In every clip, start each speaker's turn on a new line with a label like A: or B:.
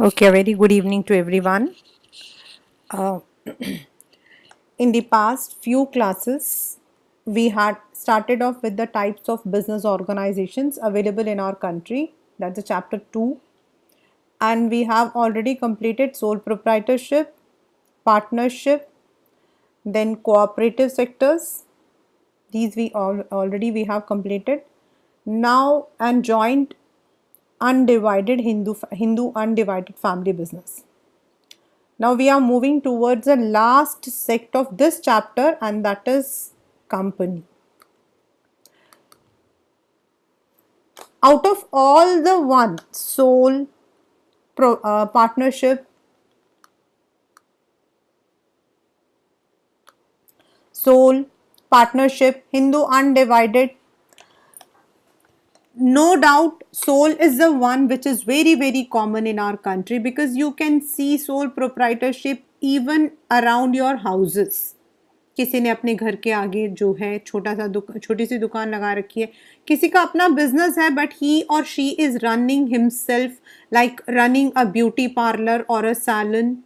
A: Okay, very good evening to everyone. Uh, in the past few classes, we had started off with the types of business organizations available in our country. That's a chapter 2. And we have already completed sole proprietorship, partnership, then cooperative sectors. These we all already we have completed. Now and joint undivided Hindu, Hindu undivided family business. Now we are moving towards the last sect of this chapter and that is company. Out of all the one sole pro, uh, partnership sole partnership Hindu undivided no doubt sole is the one which is very very common in our country because you can see sole proprietorship even around your houses किसी ने अपने घर के आगे जो है छोटा सा दुक, छोटी सी दुकान लगा रखी है किसी का अपना बिजनेस है बट ही और she is running himself like running a beauty parlour और a salon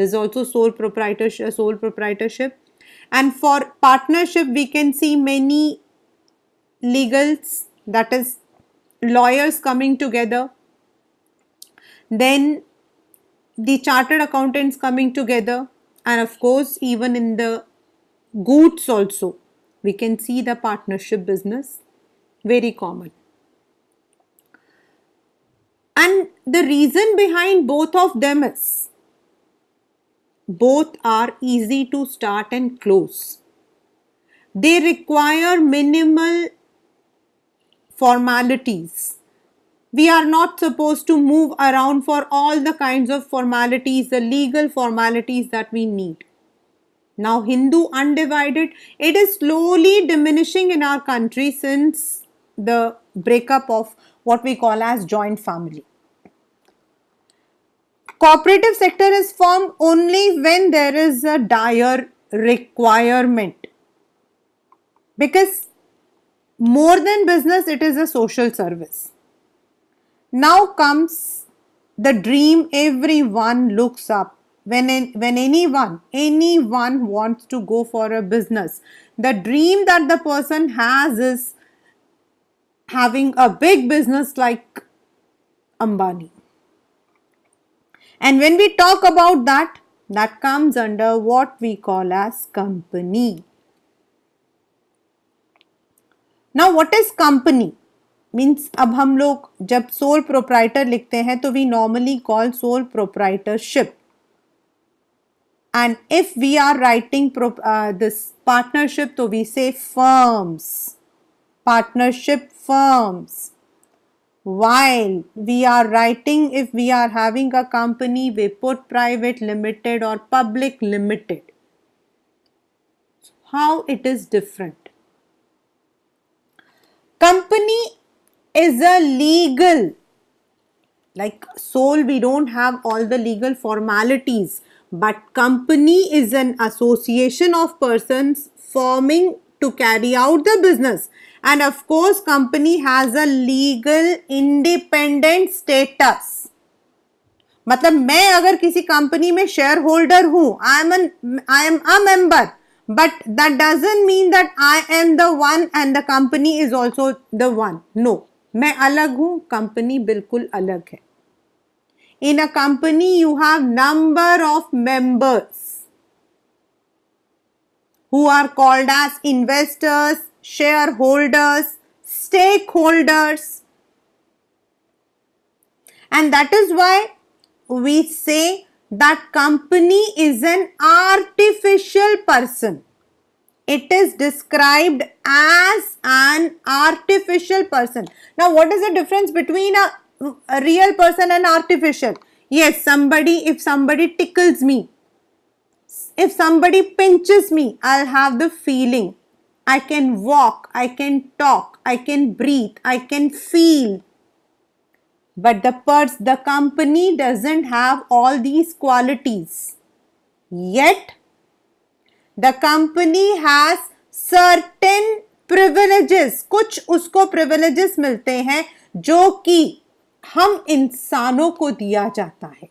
A: there's also sole proprietorship sole proprietorship and for partnership we can see many legals that is lawyers coming together, then the chartered accountants coming together and of course even in the goods also we can see the partnership business very common. And the reason behind both of them is both are easy to start and close. They require minimal formalities. We are not supposed to move around for all the kinds of formalities, the legal formalities that we need. Now Hindu undivided, it is slowly diminishing in our country since the breakup of what we call as joint family. Cooperative sector is formed only when there is a dire requirement because more than business, it is a social service. Now comes the dream everyone looks up when, in, when anyone, anyone wants to go for a business. The dream that the person has is having a big business like Ambani. And when we talk about that, that comes under what we call as company. Now, what is company? Means, abhamlo, अब sole proprietor जब sole proprietor लिखते हैं तो we normally and if we are writing uh, this partnership so we say firms partnership firms while we are writing if we are having a company we put private limited or public limited how it is different company is a legal like sole we don't have all the legal formalities but company is an association of persons forming to carry out the business and of course company has a legal independent status मतलब मैं अगर किसी company में shareholder हूं I am I am a member but that doesn't mean that I am the one and the company is also the one. No. मैं अलग हूँ Company बिल्कुल अलग है In a company, you have number of members who are called as investors, shareholders, stakeholders. And that is why we say that company is an artificial person. It is described as an artificial person. Now, what is the difference between a, a real person and artificial? Yes, somebody, if somebody tickles me, if somebody pinches me, I'll have the feeling. I can walk, I can talk, I can breathe, I can feel, but the pers the company doesn't have all these qualities yet the company has certain privileges kuch usko privileges milte hain jo ki hum insano ko diya jata hai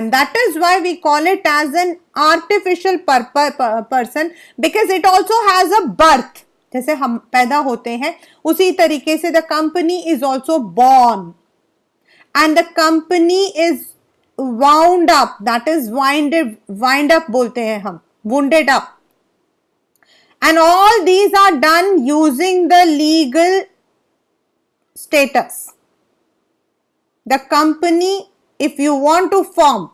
A: and that is why we call it as an artificial per per person because it also has a birth जैसे हम पैदा होते हैं उसी तरीके से the company is also born and the company is wound up that is winded wind up बोलते हैं हम wade up and all these are done using the legal status the company if you want to form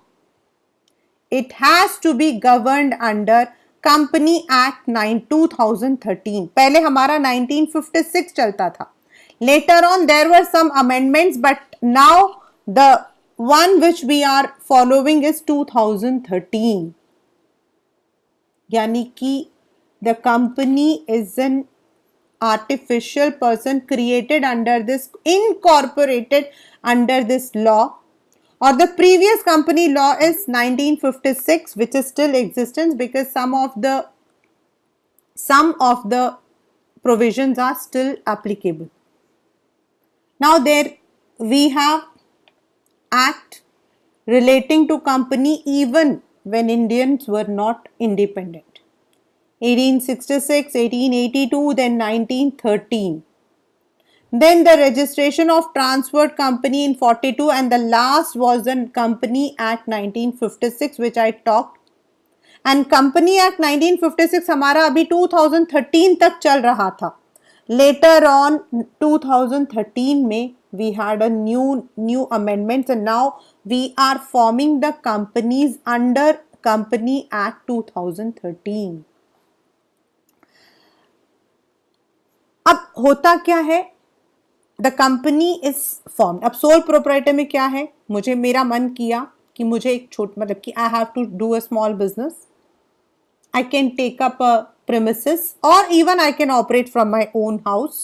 A: it has to be govern under company act 2013 पहले हमारा 1956 चलता था later on there were some but now the one which we are following is thirteen यानी कि the company is an artificial person created under this incorporated under this law or the previous company law is 1956 which is still existence because some of the some of the provisions are still applicable. Now there we have act relating to company even when Indians were not independent. 1866, 1882, then 1913. Then the registration of transfer company in 42 and the last was the Company Act 1956 which I talked. And Company Act 1956 हमारा abhi 2013 tak chal raha tha. Later on 2013 May we had a new new amendments and now we are forming the companies under Company Act 2013. अब होता क्या है the company is form अब sole proprietor में क्या है मुझे मेरा मन किया कि मुझे एक छोट मतलब कि I have to do a small business I can take up premises और even I can operate from my own house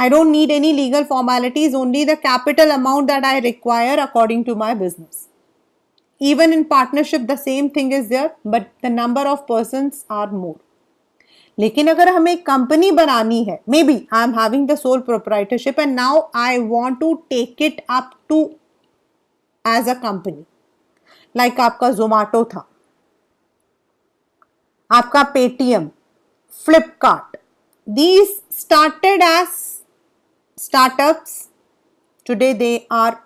A: I don't need any legal formalities only the capital amount that I require according to my business even in partnership the same thing is there but the number of person are more लेकिन अगर हमें company बनानी है may be I am having the sole proprietorship and now I want to take it up to as a company like आपका Zomato था आपका Paytm Flipkart these as startup today they are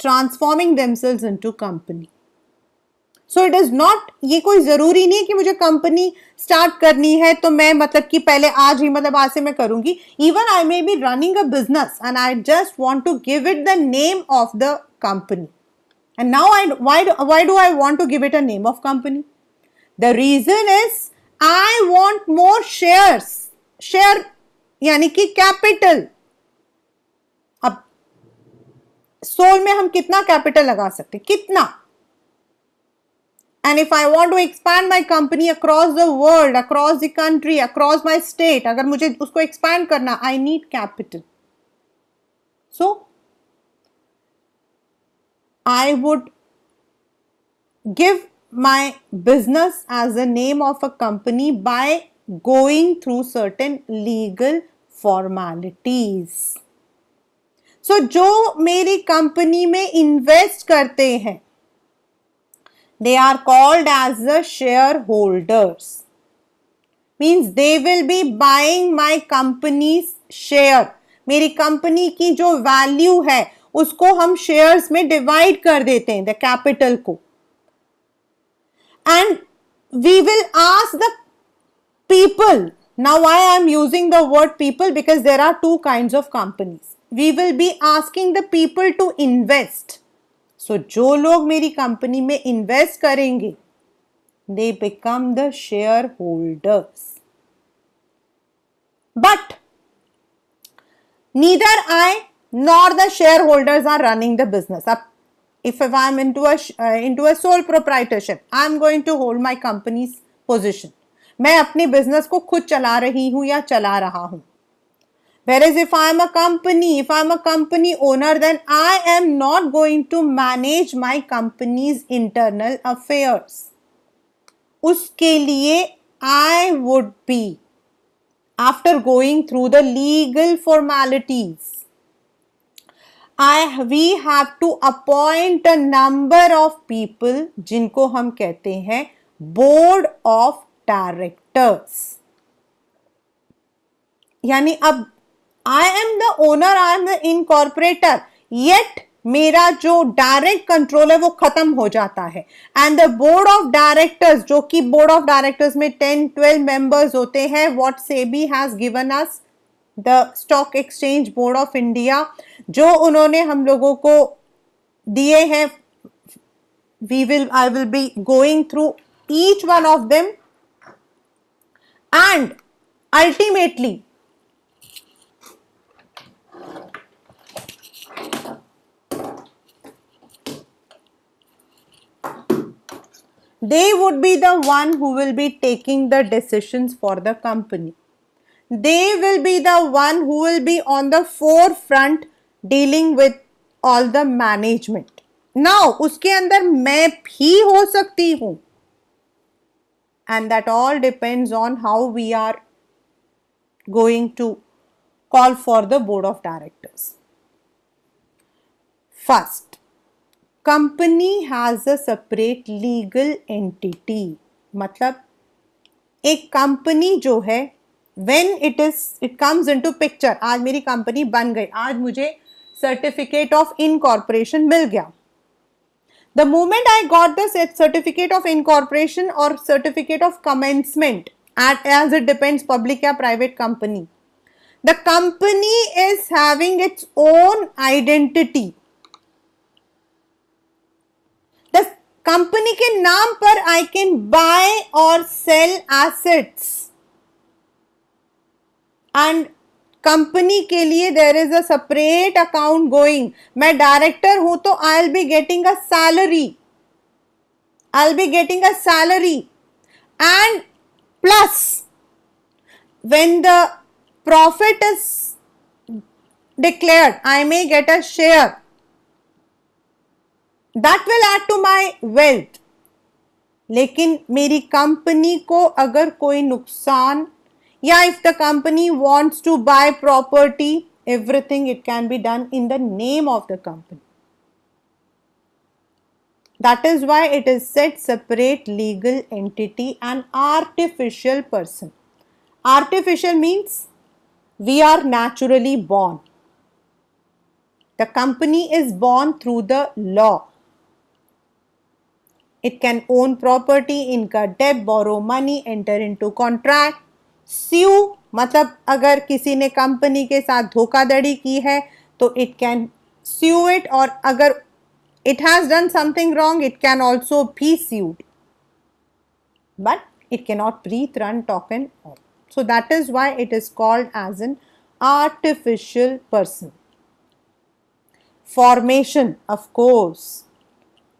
A: transforming themselves into company so it is not ये कोई ज़रूरी नहीं है कि मुझे कंपनी स्टार्ट करनी है तो मैं मतलब कि पहले आज ही मतलब आज से मैं करूंगी even I may be running a business and I just want to give it the name of the company and now I why why do I want to give it a name of company the reason is I want more shares share यानी कि capital अब soul में हम कितना capital लगा सकते कितना And if I want to expand my company across the world, across the country, across my state, अगर मुझे उसको expand करना, I need capital. So, I would give my business as the name of a company by going through certain legal formalities. So, जो मेरी company में invest करते हैं they are called as the shareholders. Means they will be buying my company's share. मेरी company की जो value है उसको हम shares में divide कर देते the capital को And we will ask the people now why i am using the word people because there are two kinds of companies we will be asking the people to invest सो जो लोग मेरी company में invest करेंगे they become the share shareholder but neither I nor the share holders are running the business अब if if I am into into a sole proprietorship I am going to hold my company position मैं अपने business को खुद चला रही हूं या चला रहा हूं whereas if i am a company if i am a company owner then i am not going to manage my company's internal affairs uske liye i would be after going through the legal formalities i we have to appoint a number of people jinko hum kehte hain board of directors यानी अब I am the owner I am the incorporator yet मेरा जो direct control है वो खत्म हो जाता है and the board of directors जो कि बोर्ड ऑफ डायरेक्टर्स में टेन ट्वेल्व मेंबर्स होते हैं what SEBI has given us the stock exchange board of India जो उन्होंने हम लोगों को दिए हैं we will I will be going through each one of them and ultimately They would be the one who will be taking the decisions for the company. They will be the one who will be on the forefront dealing with all the management. Now, uske andar मैं bhi ho sakti हूँ and that all depends on how we are going to call for the board of directors. First, company has a separate legal entity मतलब एक company जो है when it is it comes into picture आज मेरी company बन गई आज मुझे सर्टिफिकेट ऑफ इनकॉर्पोरेशन मिल गया the moment I got the certificate of incorporation और certificate of commencement at as it depends public या private company the company is having its own identity company के नाम पर आई कैन बाय और sell assets and company के लिए there is a separate account going मैं director हूं तो I'll be getting a salary I'll be getting a salary and plus when the profit is declare I may get a share that will add to my wealth लेकिन मेरी company को अगर कोई नुकसान या if the company wants to buy property everything it can be done in the name of the company That is why it is said separate legal entity and artificial person. Artificial means we are naturally born. The company is born through the law. It can own property इनका incur borrow money enter in to contract सी मतलब अगर किसी ने company के साथ धोखाधड़ी की है तो इट कैन सू इट और अगर it has done something wrong it can also भी sued but it can not breathe run talk and so that is why it is called as an artificial person formation of course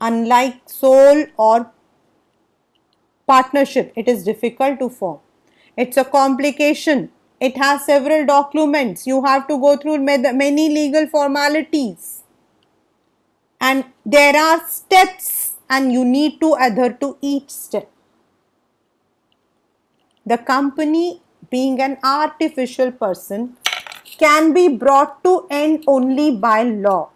A: Unlike sole or partnership, it is difficult to form. It's a complication. It has several documents. You have to go through many legal formalities. And there are steps and you need to adhere to each step. The company being an artificial person can be brought to end only by law.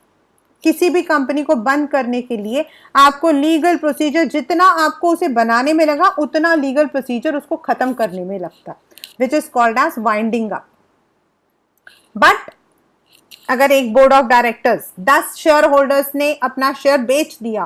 A: किसी भी company को बंद करने के लिए आपको legal procedure जितना आपको उसे बनाने में लगा उतना लीगल प्रोसीजर उसको ख़त्म करने में लगता which is called as winding up but अगर एक बोर्ड ऑफ डायरेक्टर्स दस शेयर होल्डर्स ने अपना शेयर बेच दिया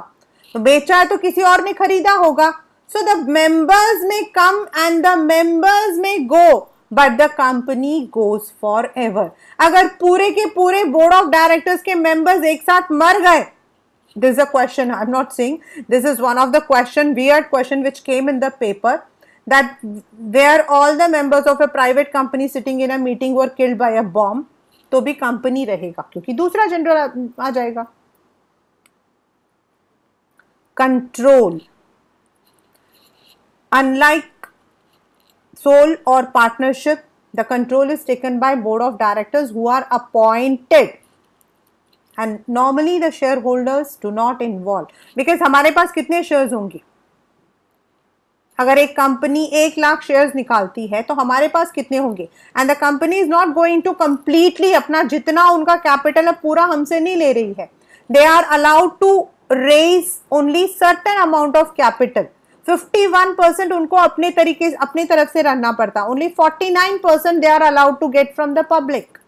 A: तो बेचा है तो किसी और ने खरीदा होगा so the members may come and the members may go but the company goes forever अगर पूरे के पूरे बोर्ड ऑफ डायरेक्टर्स के मेंबर्स एक साथ मर गए this a question I am not seeing this is one of the question we are question which came in the paper that way are all the members of a private company sitting in a meeting were killed by a bomb तो भी company रहेगा क्योंकि दूसरा gender आ जाएगा control unlike sole और partnership the control is taken by board of directors who are appointed and normally the share holders do not involve because हमारे पास कितने शेयर्स होंगे अगर एक कंपनी एक लाख शेयर्स निकालती है तो हमारे पास कितने होंगे and the company is not going to completely अपना जितना उनका कैपिटल है पूरा हमसे नहीं ले रही है they are allowed to raise only certain amount of capital 51% उनको अपने तरीके अपने तरफ से रहना पड़ता है only forty nine percent they are allowed to get from the public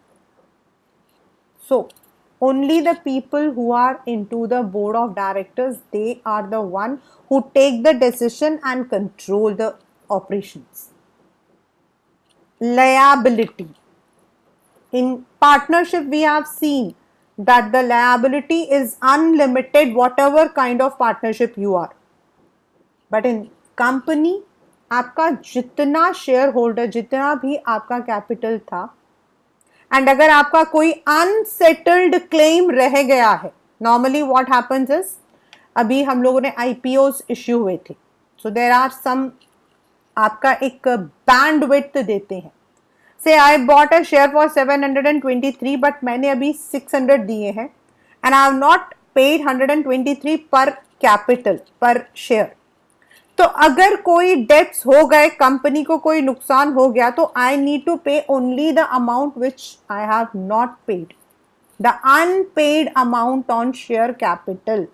A: so only the people who are in to the board of directors they are the one who take the decision and control the operation liability in partnership we have seen that the liability is unlimited whatever kind of partnership you are but in company आपका जितना share holder जितना भी आपका capital था and अगर आपका कोई unsettled claim रह गया है नॉर्मली व्हाट हैपन्स इज अभी हम लोगों ने आईपीओ इश्यू हुए थे सो देर आर सम आपका एक बैंड विथ देते हैं say I bought a share for 723 but मैंने अभी 600 दिए हैं and I have not paid 123 पर कैपिटल पर शेयर तो अगर कोई डेप्स हो गए कंपनी को कोई नुकसान हो गया तो I need to pay only the amount which I have not paid the unpaid amount on share capital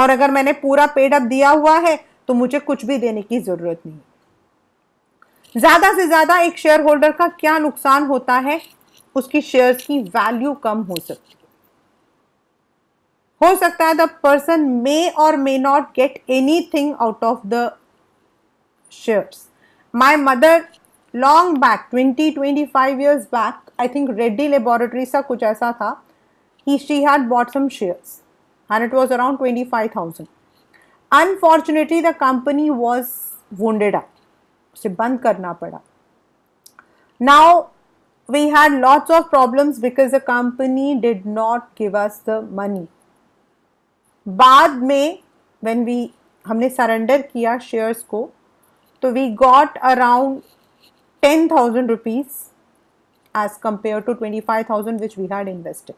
A: और अगर मैंने पूरा पेड अप दिया हुआ है तो मुझे कुछ भी देने की जरूरत नहीं ज्यादा से ज्यादा एक शेयर होल्डर का क्या नुकसान होता है उसकी शेयर्स की वैल्यू कम हो सकती है हो सकता है the person may or may not get anything out of the shares my mother long back twenty twenty five years back I think Reddy laboratory सा कुछ ऐसा था कि she had bought some shares and it was around twenty five thousand unfortunately the company was wounded up उसे बंद करना पड़ा now we had lots of problems because the company did not give us the money. बाद में when we हमने surrender किया shares को तो we got around ten thousand rupees as compare to twenty five thousand which we had invested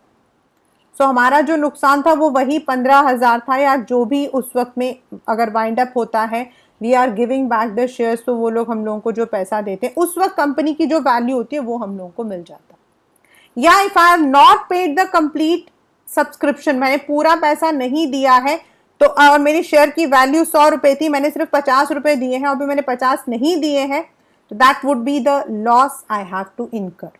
A: so हमारा जो नुकसान था वो वही पंद्रह हज़ार था या जो भी उस वक्त में अगर वाइंड अप होता है we are giving back the shares तो वो लोग हम लोगों को जो पैसा देते हैं उस वक्त कंपनी की जो वैल्यू होती है वो हम लोगों को मिल जाता या if I have not paid the complete subscription मैंने पूरा पैसा नहीं दिया है तो और मेरी शेयर की वैल्यू सौ रुपए थी मैंने सिर्फ पचास रुपए दिए हैं और भी मैंने पचास नहीं दिए हैं तो that would be the loss I have to incur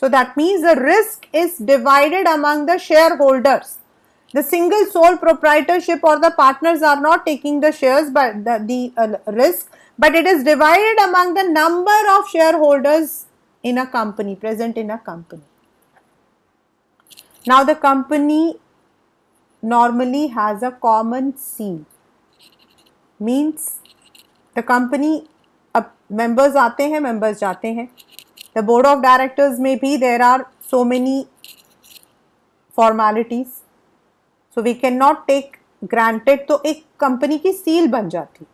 A: so that means the risk is divided among the share holders the single sole proprietorship और the partners are not taking the share risk but it is divided among the number of share holders in a company present in a company Now the company normally has a common C means the company अब members आते हैं members जाते हैं The board of directors में भी there are so many formalities so we cannot take granted तो एक company की seal बन जाती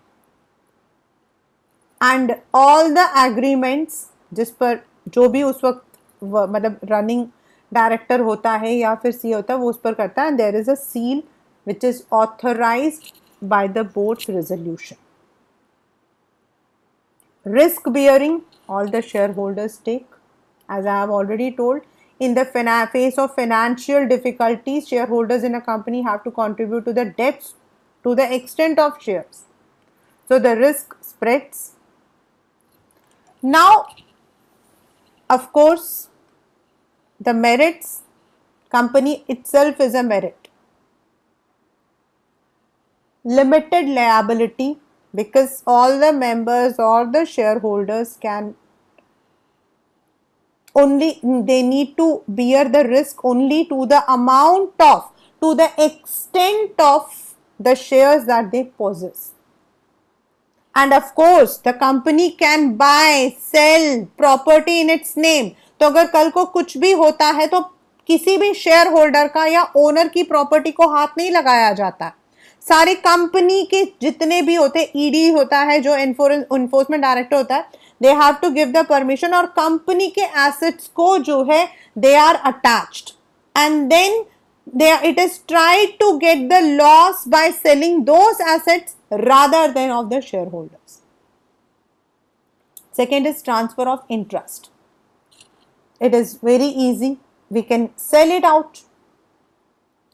A: एंड ऑल द एग्रीमेंट्स जिस पर जो भी उस वक्त मतलब रनिंग Director होता है या फिर सी होता है वो उस पर करता है there is a seal which is authorize by the board's resolution risk bearing all the share as I have already told. In the face of financial difficulties, shareholders in a company have to contribute to the debts to the extent of shares. So the risk spreads. Now, of course, the merits company itself is a merit. Limited liability because all the members or the shareholders can only they need to bear the risk only to the amount of to the extent of the shares that they possess and of course the company can buy sell property in its name तो अगर कल को कुछ भी होता है तो किसी भी शेयर होल्डर का या ओनर की प्रॉपर्टी को हाथ नहीं लगाया जाता सारी कंपनी के जितने भी होते ईडी e होता है जो इन्फोर्समेंट डायरेक्टर होता है they have to give the permission और कंपनी के एसेट्स को जो है they are attached and then it is tried to get the loss by selling though assets rather than of the share holder second is transfer of interest it is very easy we can sell it out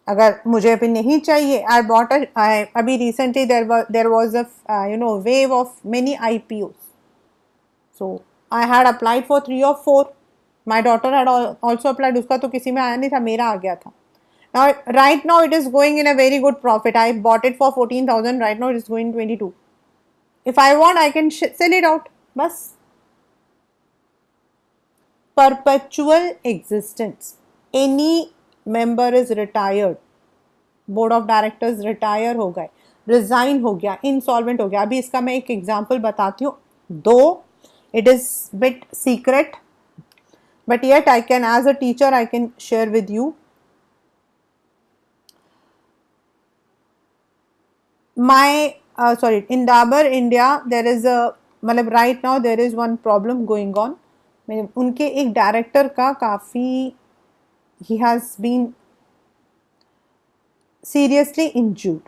A: agar i bought a, I, recently there was a uh, wave of many ipos so i had applied for three my daughter had also applied now right now it is going in a very good profit i bought it for 14000 right now it is going 22 if i want i can sell it out perpetual existence. Any member is retired, board of directors retire ho gaye resign ho gaya insolvent ho gaya abhi iska main ek example batati hu do it is bit secret but yet i can as a teacher i can share with you my uh, sorry in dabur india there is a matlab right now there is one problem going on उनके एक director का काफ़ी ही has been seriously injured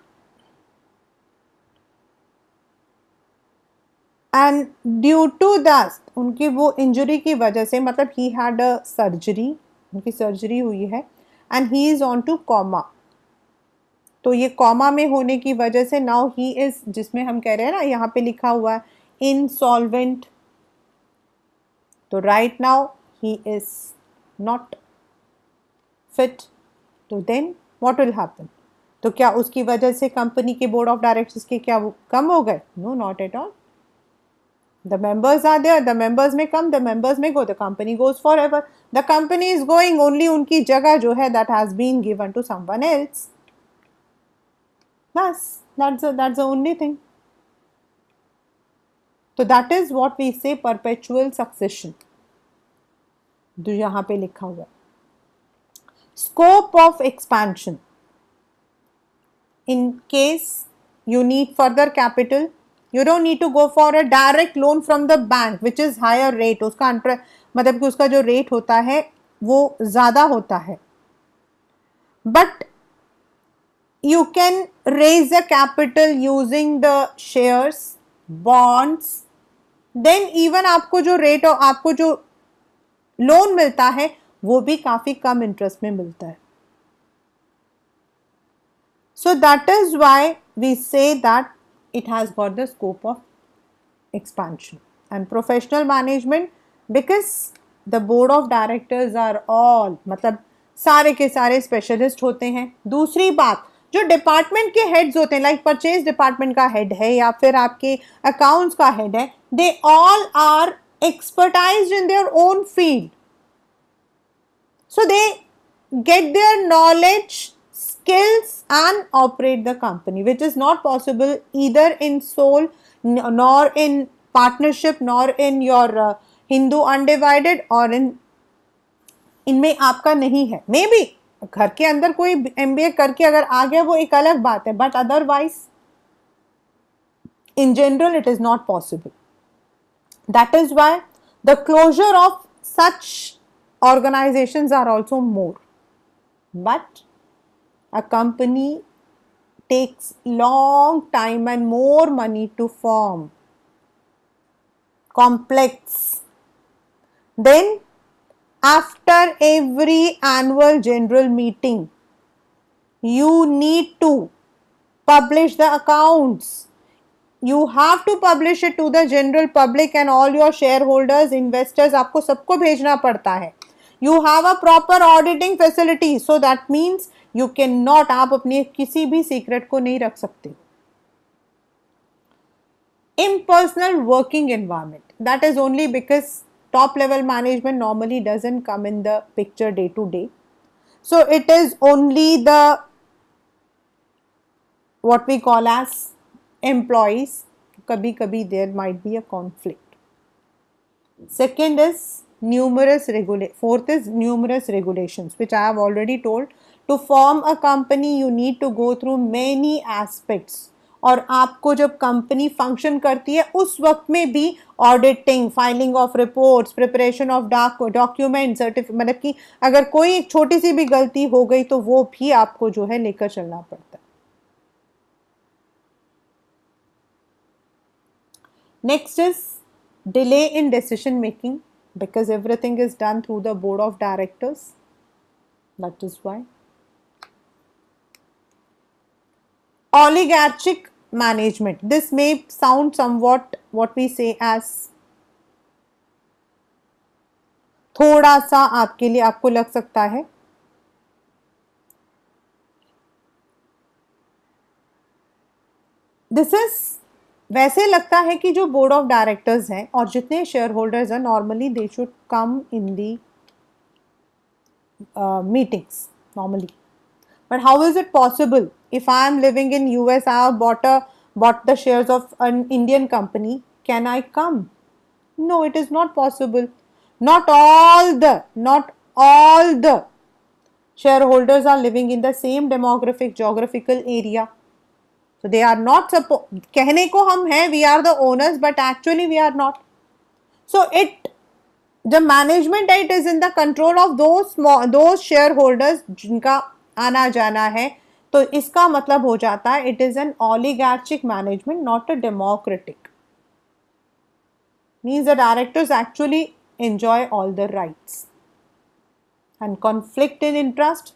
A: and due to that उनकी वो injury की वजह से मतलब ही हैड अ सर्जरी उनकी सर्जरी हुई है and he is on to coma तो ये कॉमा में होने की वजह से नाउ ही इज़ जिसमें हम कह रहे हैं ना यहाँ पे लिखा हुआ है इनसॉल्वेंट तो right now he is not fit to then what will happen तो क्या उसकी वजह से कंपनी के बोर्ड ऑफ डायरेक्टर्स के क्या कम हो गए no not at all the members are there the members may come the members may go the company goes forever the company is going only उनकी जगह जो है that has been given to someone else बस that's that's the only thing तो that is what we say perpetual succession जो यहां पे लिखा हुआ scope of expansion in case you need further capital you don't need to go for a direct loan from the bank which is higher rate उसका मतलब कि उसका जो रेट होता है वो ज़्यादा होता है but you can raise a capital using the shares bonds then even आपको जो रेट और आपको जो लोन मिलता है वो भी काफ़ी कम इंटरेस्ट में मिलता है so that is why we say that it has got the scope of expansion and professional management because the board of directors are all मतलब सारे के सारे स्पेशलिस्ट होते हैं दूसरी बात जो डिपार्टमेंट के हेड्स होते हैं लाइक परचेज डिपार्टमेंट का हेड है या फिर आपके अकाउंट्स का हेड है they all are expertized in their own field. So they get their knowledge, skills and operate the company which is not possible either in sole nor in partnership nor in your uh, Hindu undivided or in इनमें आपका नहीं है may B घर के अंदर कोई M करके अगर आ गया वो एक अलग बात है but otherwise in general it is not possible That is why the closure of such organizations are also more. But a company takes long time and more money to form. Complex. Then after every annual general meeting, you need to publish the accounts you have to publish it to the general public and all your share holders investors आपको सबको भेजना पड़ता है you have a proper auditing facility so that means you can not आप अपने किसी भी secret को नहीं रख सकते impersonal working environment that is only because top level management normally doesn't come in the picture day to day so it is only the what we call as employees कभी कभी there might be a conflict second is numerous regulate fourth is numerous regulations which i have already told to form a company you need to go through many aspects और आपको जब company function करती है उस वक्त में भी auditing filing of reports preparation of document certificate मतलब कि अगर कोई छोटी सी भी गलती हो गई तो वो भी आपको जो है लेकर चलना पड़ता है Next is delay in decision making because everything is done through the board of directors. That is why. Oligarchic management. This may sound somewhat what we say as थोड़ा सा आपके लिए आपको लग सकता है दिस इज वैसे लगता है कि जो बोर्ड ऑफ डायरेक्टर्स हैं और जितने शेयर होल्डर्स हैं normally they should come in the meetings normally but how is it possible if I am living in U S I bought bought the share of an Indian company can I come no it is not possible not all the not all the share holders are living in the same demographic geographical area so they are not supposed कहने को हम हैं we are the owners but actually we are not so it जब management it is in the control of दो दो share holders जिनका आना जाना है तो इसका मतलब हो जाता है it is an oligarchic management not a democratic means the directors actually enjoy all the rights and conflict in interest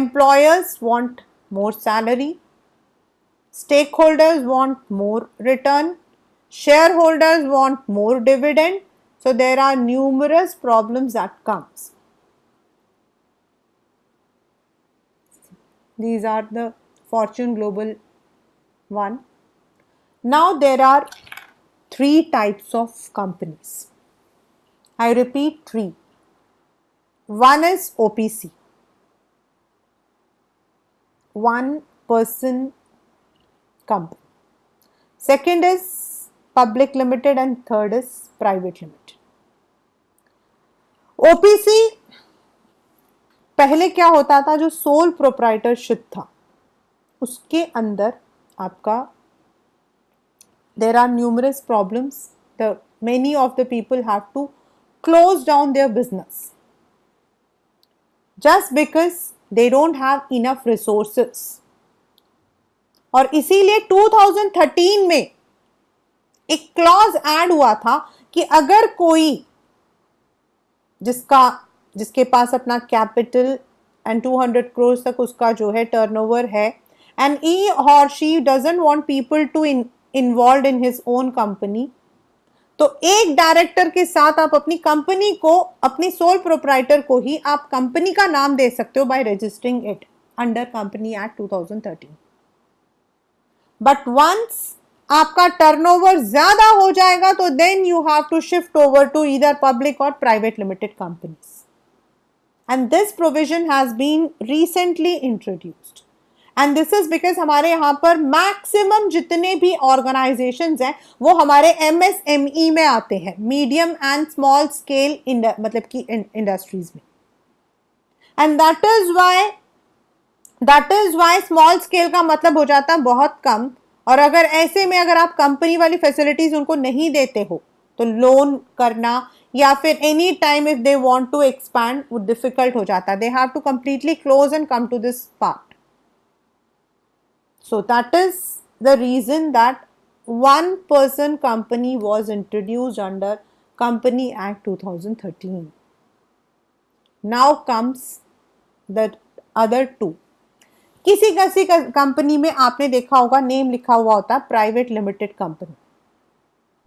A: employers want more salary stakeholders want more return, shareholders want more dividend. So, there are numerous problems that comes. These are the Fortune Global one. Now, there are three types of companies. I repeat three. One is OPC, one person company. Second is public limited and third is private limited. OPC पहले क्या होता था जो sole proprietorship था उसके अंदर आपका there are numerous problems the many of the people have to close down their business just because they don't have enough resources और इसीलिए 2013 में एक क्लॉज ऐड हुआ था कि अगर कोई जिसका जिसके पास अपना कैपिटल एंड 200 करोड़ तक उसका जो है टर्नओवर है एंड ई और she doesn't want people to involve in his own company तो एक डायरेक्टर के साथ आप अपनी कंपनी को अपनी सोल प्रोपराइटर को ही आप कंपनी का नाम दे सकते हो by registering it under company act 2013 but once आपका टर्नओवर ज्यादा हो जाएगा तो then you have to shift over to इधर पब्लिक और private limited companies and this provision has been recently introduced and this is because हमारे यहां पर मैक्सिमम जितने भी ऑर्गेनाइजेशन हैं वो हमारे एम e में आते हैं मीडियम एंड स्मॉल स्केल मतलब की इंडस्ट्रीज में and that is why that is why small scale का मतलब हो जाता है बहुत कम और अगर ऐसे में अगर आप कंपनी वाली फैसिलिटीज उनको नहीं देते हो तो लोन करना या फिर any time if they want to expand वो डिफिकल्ट हो जाता है they have to completely close and come to this part so that is the reason that one person company was introduced under company act 2013 now comes the other two किसी किसी company में आपने देखा होगा name लिखा हुआ होता है private limited company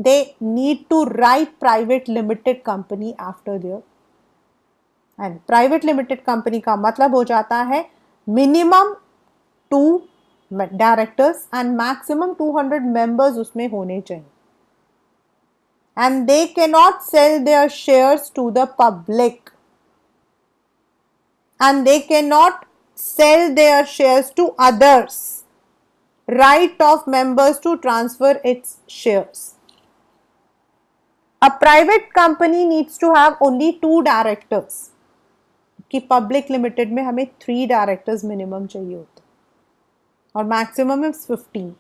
A: they need to write private limited company after their and private limited company का मतलब हो जाता है minimum two directors and maximum 200 members उसमें होने चाहिए and they can not sell their shares to the public and they can not sell their shares to others. Right of members to transfer its shares. A private company needs to have only two directors. कि public limited में हमें three directors minimum चाहिए होते और is fifteen.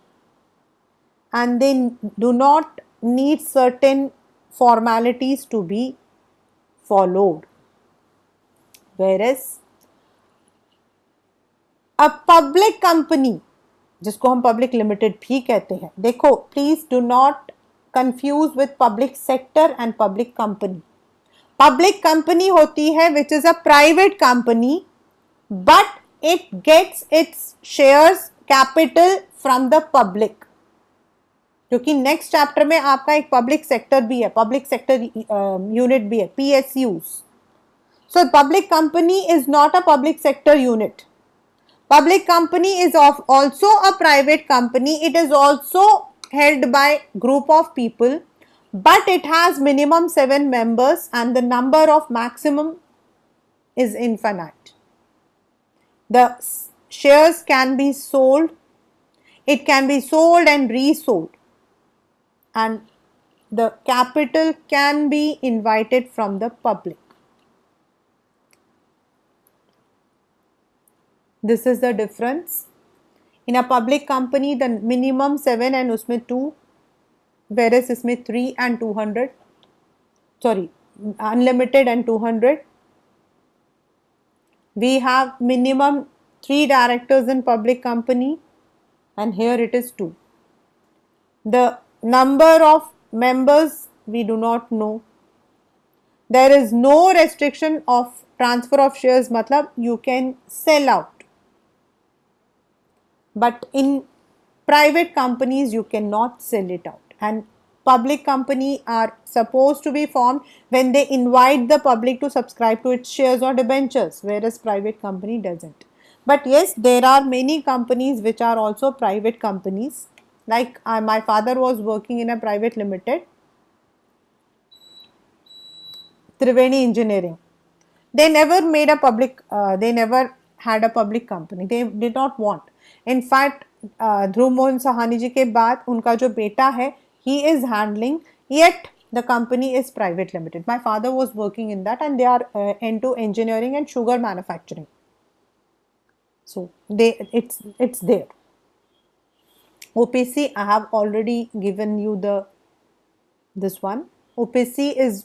A: And they do not need certain formalities to be followed. Whereas a public company जिसको हम पब्लिक लिमिटेड भी कहते हैं देखो please do not confuse with public sector and public company public company होती है which is a private company but it gets its share capital from the public क्योंकि नेक्स्ट चैप्टर में आपका एक पब्लिक सेक्टर भी है पब्लिक सेक्टर यूनिट भी है P S Us so public company is not a public sector unit Public company is of also a private company. It is also held by group of people but it has minimum 7 members and the number of maximum is infinite. The shares can be sold, it can be sold and resold and the capital can be invited from the public. This is the difference. In a public company, the minimum 7 and usme 2, whereas usme 3 and 200, sorry, unlimited and 200. We have minimum 3 directors in public company and here it is 2. The number of members we do not know. There is no restriction of transfer of shares, matlab you can sell out but in private companies you cannot sell it out and public company are supposed to be formed when they invite the public to subscribe to its shares or debentures whereas private company doesn't but yes there are many companies which are also private companies like uh, my father was working in a private limited triveni engineering they never made a public uh, they never had a public company they did not want in fact Dhruv Mohan Sahani ji के बाद उनका जो बेटा है he is handling yet the company is private limited my father was working in that and they are into engineering and sugar manufacturing so they it's it's their OPC, I have already given this one O P C is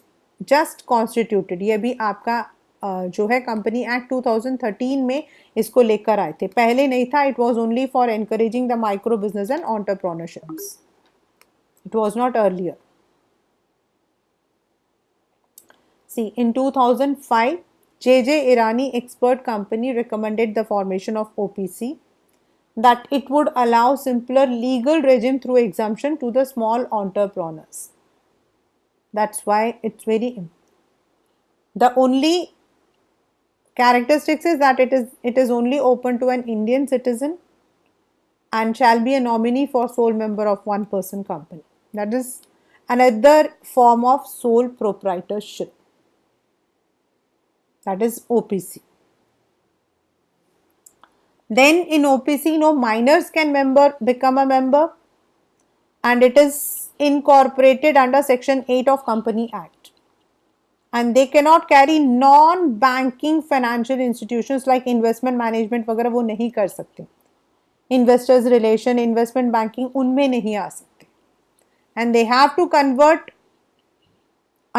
A: just constituted ये भी आपका जो है company act 2013 में इसको लेकर आए थे पहले नहीं था it was only for encouraging the micro business and entrepreneurship it was not earlier see in 2005 J J Irani expert company recommended the formation of OPC that it would allow simpler legal regime through exemption to the small entrepreneurs. That's why it's very important. The only Characteristics is that it is, it is only open to an Indian citizen and shall be a nominee for sole member of one person company. That is another form of sole proprietorship that is OPC. Then in OPC no minors can member become a member and it is incorporated under section 8 of company act. And they can not carry non banking financial institution like investment management वगैरह वो नहीं कर सकते investors relation investment banking उनमें नहीं आ सकते and they have to convert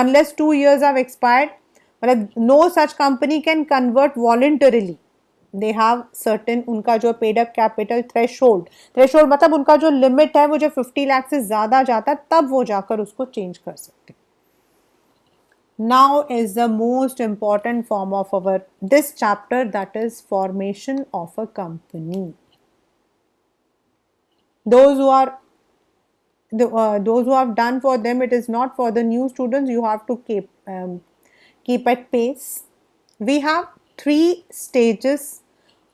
A: unless two years have expired मतलब no such company can convert voluntarily they have certain उनका जो paid up capital threshold threshold मतलब उनका जो लिमिट है वो जो फिफ्टी लैख से ज़्यादा जाता है तब वो जाकर उसको चेंज कर सकते हैं now is the most important form of our this chapter that is formation of a company those who are the, uh, those who have done for them it is not for the new students you have to keep um, keep at pace we have three stages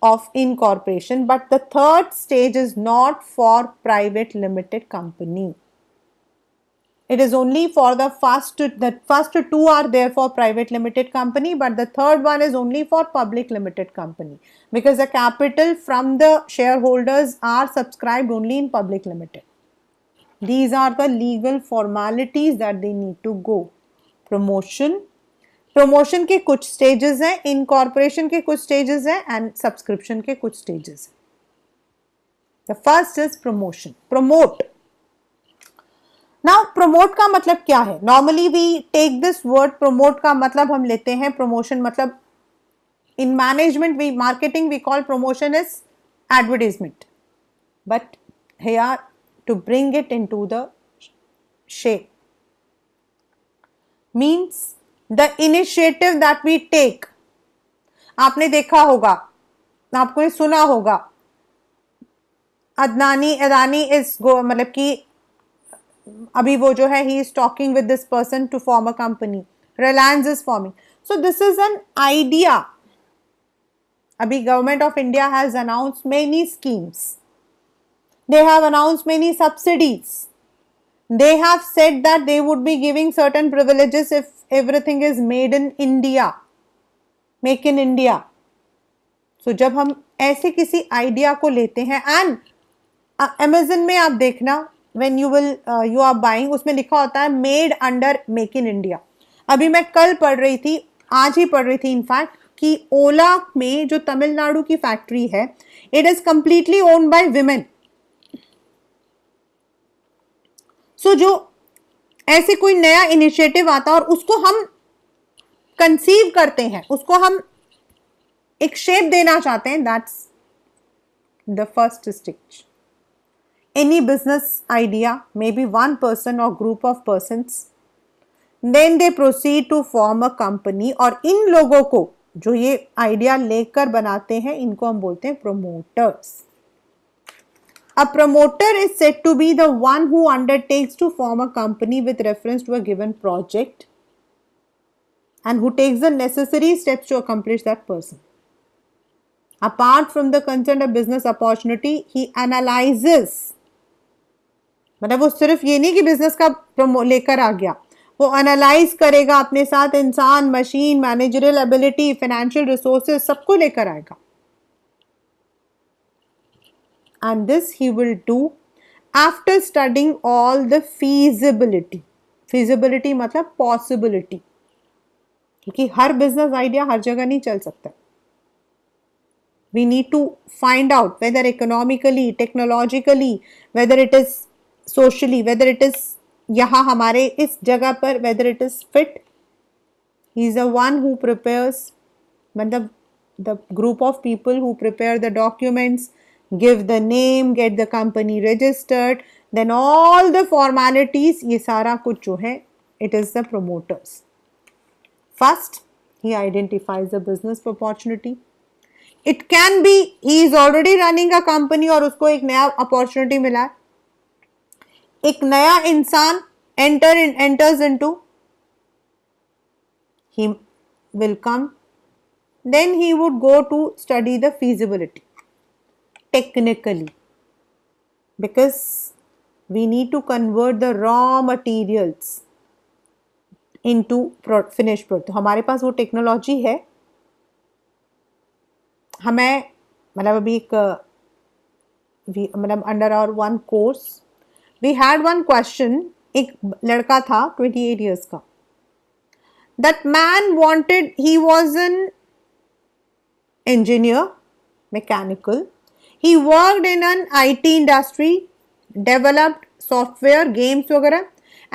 A: of incorporation but the third stage is not for private limited company it is only for the first, the first two are there for private limited company, but the third one is only for public limited company because the capital from the shareholders are subscribed only in public limited. These are the legal formalities that they need to go. Promotion, Promotion के कुछ stages. Incorporation incorporation के कुछ and subscription and subscription के The first is promotion. Promote. Now promote का मतलब क्या है normally we take this word promote का मतलब हम लेते हैं प्रमोशन मतलब in management we marketing we call promotion is advertisement but he are to bring it in to the shape means the initiative that we take आपने देखा होगा आपको सुना होगा अदनानी अदानी इज मतलब कि अभी वो जो है he is talking with this person to form a company Reliance is forming so this is an idea अभी government of India has announce many schemes they have announce many subsidies they have set that they would be giving certain privileges if everything is made in India make in India so जब हम ऐसे किसी idea को लेते हैं and Amazon uh, में आप देखना when you will you are buying उसमें लिखा होता है made under make in India अभी मैं कल पढ़ रही थी आज ही पढ़ रही थी इनफैक्ट कि ओला में जो तमिलनाडु की फैक्ट्री है it is completely own by women so जो ऐसे कोई नया इनिशिएटिव आता है और उसको हम कंसीव करते हैं उसको हम एक शेप देना चाहते हैं that's the first stage any business idea, maybe one person or group of persons. Then they proceed to form a company or in लोगों को जो ये idea लेकर बनाते हैं इनको हम बोलते हैं promoters. A promoter is said to be the one who undertakes to form a company with reference to a given project and who takes the necessary steps to accomplish that person. Apart from the concerned business opportunity, he analyzes मतलब वो सिर्फ ये नहीं कि business का promo लेकर आ गया वो एनालाइज करेगा अपने साथ इंसान machine managerial ability financial resources सबको लेकर आएगा and this he will do after studying all the feasibility feasibility मतलब पॉसिबिलिटी क्योंकि हर बिजनेस आइडिया हर जगह नहीं चल सकता we need to find out whether economically technologically whether it is socially whether it is यहाँ हमारे इस जगह पर whether it is fit he is the one who prepares मतलब the group of people who prepare the documents give the name get the company registered then all the formalities ये सारा कुछ जो है it is the promoters first he identifies the business opportunity it can be he is already running a company और उसको एक नया opportunity मिला है एक नया इंसान enter in enters into he will come then he would go to study the feasibility technically because we need to convert the raw materials into finish product हमारे पास वो टेक्नोलॉजी है हमें मतलब अभी एक मतलब under our one course We had one question. एक ladka था 28 years का that man wanted he was an engineer mechanical he worked in an IT industry developed software games वगैरह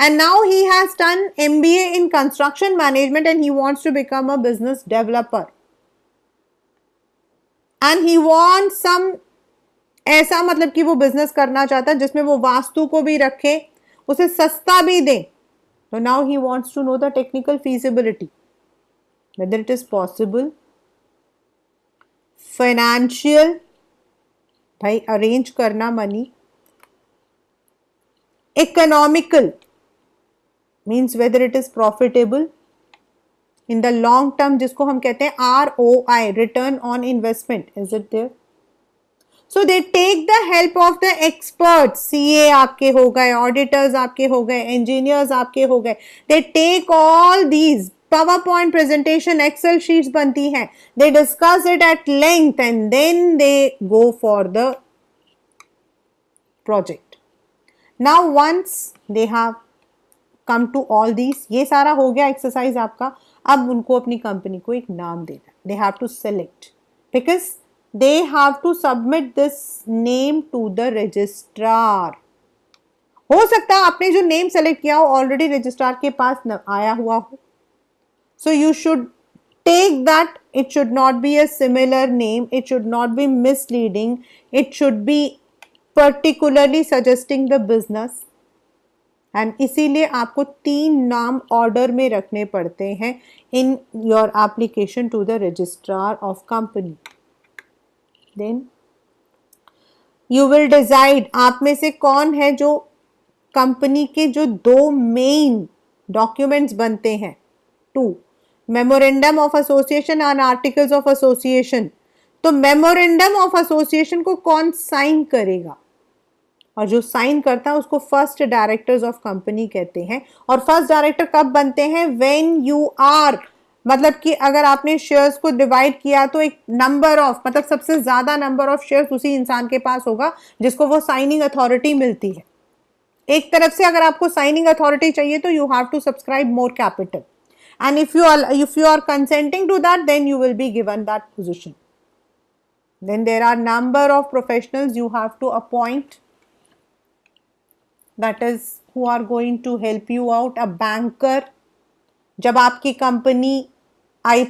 A: and now he has done MBA in construction management and he wants to become a business developer and he wants some ऐसा मतलब कि वो business करना चाहता है जिसमें वो वास्तु को भी रखे उसे सस्ता भी दे तो now he wants to know the technical feasibility whether it is possible financial भाई अरेंज करना money economical means whether it is profitable in the long term जिसको हम कहते हैं R O I return on investment is it there so they take the help of the experts CA आपके हो गए auditors आपके हो गए इंजीनियर्स आपके हो गए they take all these PowerPoint presentation excel sheets बनती हैं they discuss it at length and then they go for the project now once they have come to all these ये सारा हो गया एक्सरसाइज आपका अब उनको अपनी कंपनी को एक नाम देना they have to select because they have to submit this name to the registrar हो सकता है आपने जो नेम सेलेक्ट किया हो ऑलरेडी रजिस्ट्रार के पास न, आया हुआ हो so you should take that it should not be a similar name it should not be misleading it should be particularly suggesting the business and इसीलिए आपको तीन नाम ऑर्डर में रखने पड़ते हैं in your application to the registrar of company then you will decide आप में से कौन है जो कंपनी के जो दो मेन डॉक्यूमेंट्स बनते हैं two memorandum of association and articles of association तो मेमोरेंडम ऑफ एसोसिएशन को कौन साइन करेगा और जो साइन करता है उसको फर्स्ट डायरेक्टर्स ऑफ कंपनी कहते हैं और फर्स्ट डायरेक्टर कब बनते हैं व्हेन यू आर मतलब कि अगर आपने शेयर्स को डिवाइड किया तो एक नंबर ऑफ मतलब सबसे ज्यादा नंबर ऑफ शेयर्स उसी इंसान के पास होगा जिसको वो साइनिंग अथॉरिटी मिलती है एक तरफ से अगर आपको साइनिंग अथॉरिटी चाहिए तो you have to subscribe more capital and if you if you are consenting to that then you will be given that position then there are number of professional you have to appoint that is who are going to help you out a banker जब आपकी company आई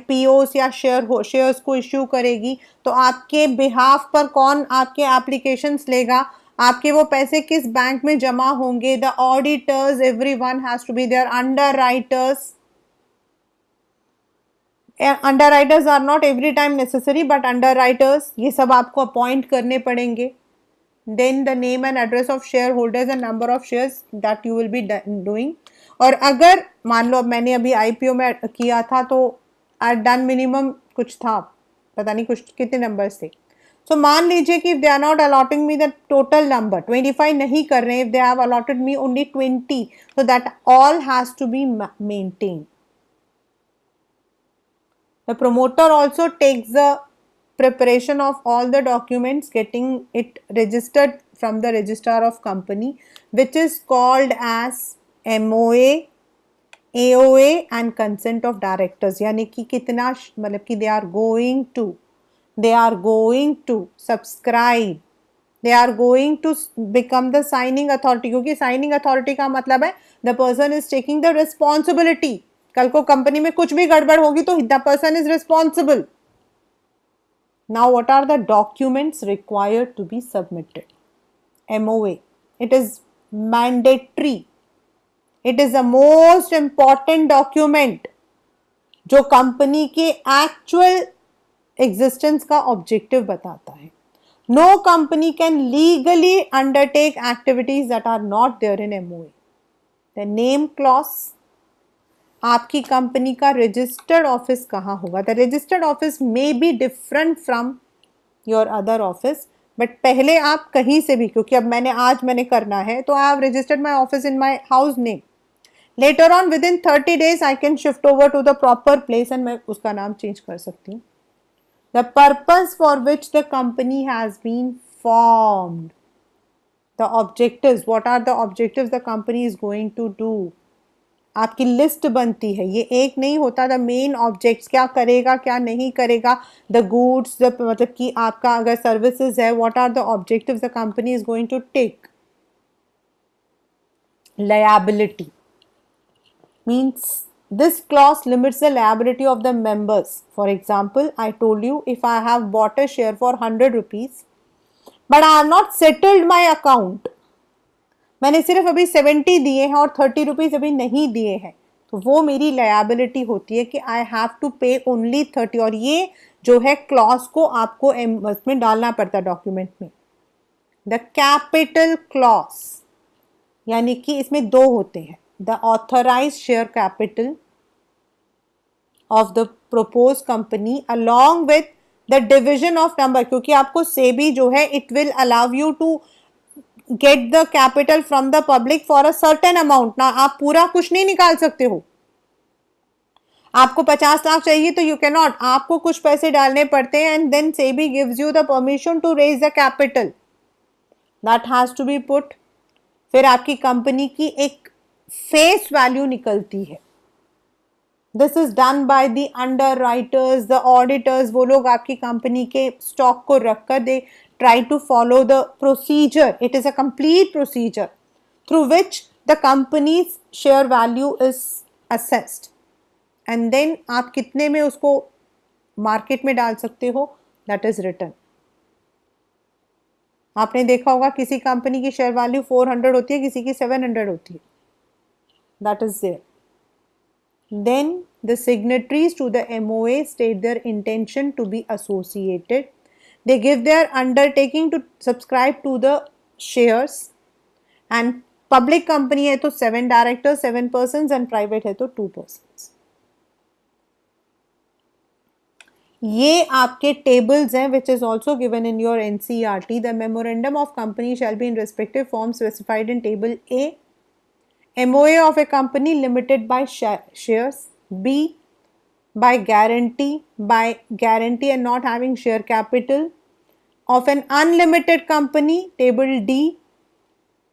A: या share हो shares को issue करेगी तो आपके behalf पर कौन आपके एप्लीकेशंस लेगा आपके वो पैसे किस बैंक में जमा होंगे the auditors every one has to be there underwriters underwriters are not every time necessary but underwriters ये सब आपको अपॉइंट करने पड़ेंगे then the name and address of share shareholders and number of shares that you will be doing और अगर मान लो अब मैंने अभी आईपीओ में किया था तो आर डन मिनिमम कुछ था पता नहीं कुछ कितने नंबर्स थे सो so, मान लीजिए कि if they are not allotting me the total number 25 नहीं कर रहे हैं if they have allotted me only 20 so that all has to be maintain the promoter also takes the preparation of all the documents getting it registered from the register of company which is called as M A and consent of directors यानी कि कितना मतलब कि they are going to they are going to subscribe they are going to become the signing authority क्योंकि signing authority का मतलब है the person is taking the responsibility कल को कंपनी में कुछ भी गड़बड़ होगी तो the person is responsible now what are the documents required to be submitted moa it is mandatory it is the most important document जो कंपनी के एक्चुअल एग्जिस्टेंस का ऑब्जेक्टिव बताता है no company can legally undertake activities that are not there in MOA the name clause आपकी company का registered office कहाँ होगा the registered office may be different from your other office but पहले आप कहीं से भी क्योंकि अब मैंने आज मैंने करना है तो I have registered my office in my house name later on with in thirty days I can shift over to the proper place and मैं उसका नाम चेंज कर सकती हूँ the purpose for which the company has been formed the objective what are the objective the company is going to do आपकी list बनती है ये एक नहीं होता द मेन ऑब्जेक्ट्स क्या करेगा क्या नहीं करेगा द गुड्स द मतलब कि आपका अगर सर्विसेज है what are the objectives the company is going to take liability means this clause limits the liability of the members. For example, I told you if I have bought a share for 100 rupees but I have not settled my account. maine sirf abhi 70 diye hain aur 30 rupees abhi nahi diye hain to wo meri liability hoti hai ki i have to pay only 30 और ये जो है clause को आपको उसमें डालना पड़ता है document mein the capital clause yani ki isme do hote hain the authorized share capital of the proposed company along with the division of number kyunki aapko sebi jo hai it will allow you to get the capital from the public for a certain amount na aap pura kuch nahi nikal sakte ho आपको पचास लाख चाहिए तो you can not आपको कुछ पैसे डालने पड़ते हैं and then SEBI gives you the permission to raise the capital that has to be put फिर आपकी कंपनी की एक फेस वैल्यू निकलती है this is done by the underwriters the auditors वो लोग आपकी कंपनी के स्टॉक को रख कर दे try to follow the procedure it is a complete procedure through which the company's share value is assessed and then आप कितने में उसको मार्केट में डाल सकते हो दैट इज रिटर्न आपने देखा होगा किसी कंपनी की शेयर वैल्यू 400 होती है किसी की 700 होती है that is there. Then the signatories to the MOA state their intention to be associated. They give their undertaking to subscribe to the shares and public company hai to seven directors seven persons and private hai to two persons. ये आपके tables हैं which is also given in your NCERT. The memorandum of company shall be in respective form specified in table A MOA of a company limited by shares. B. By guarantee, by guarantee and not having share capital of an unlimited company, table D.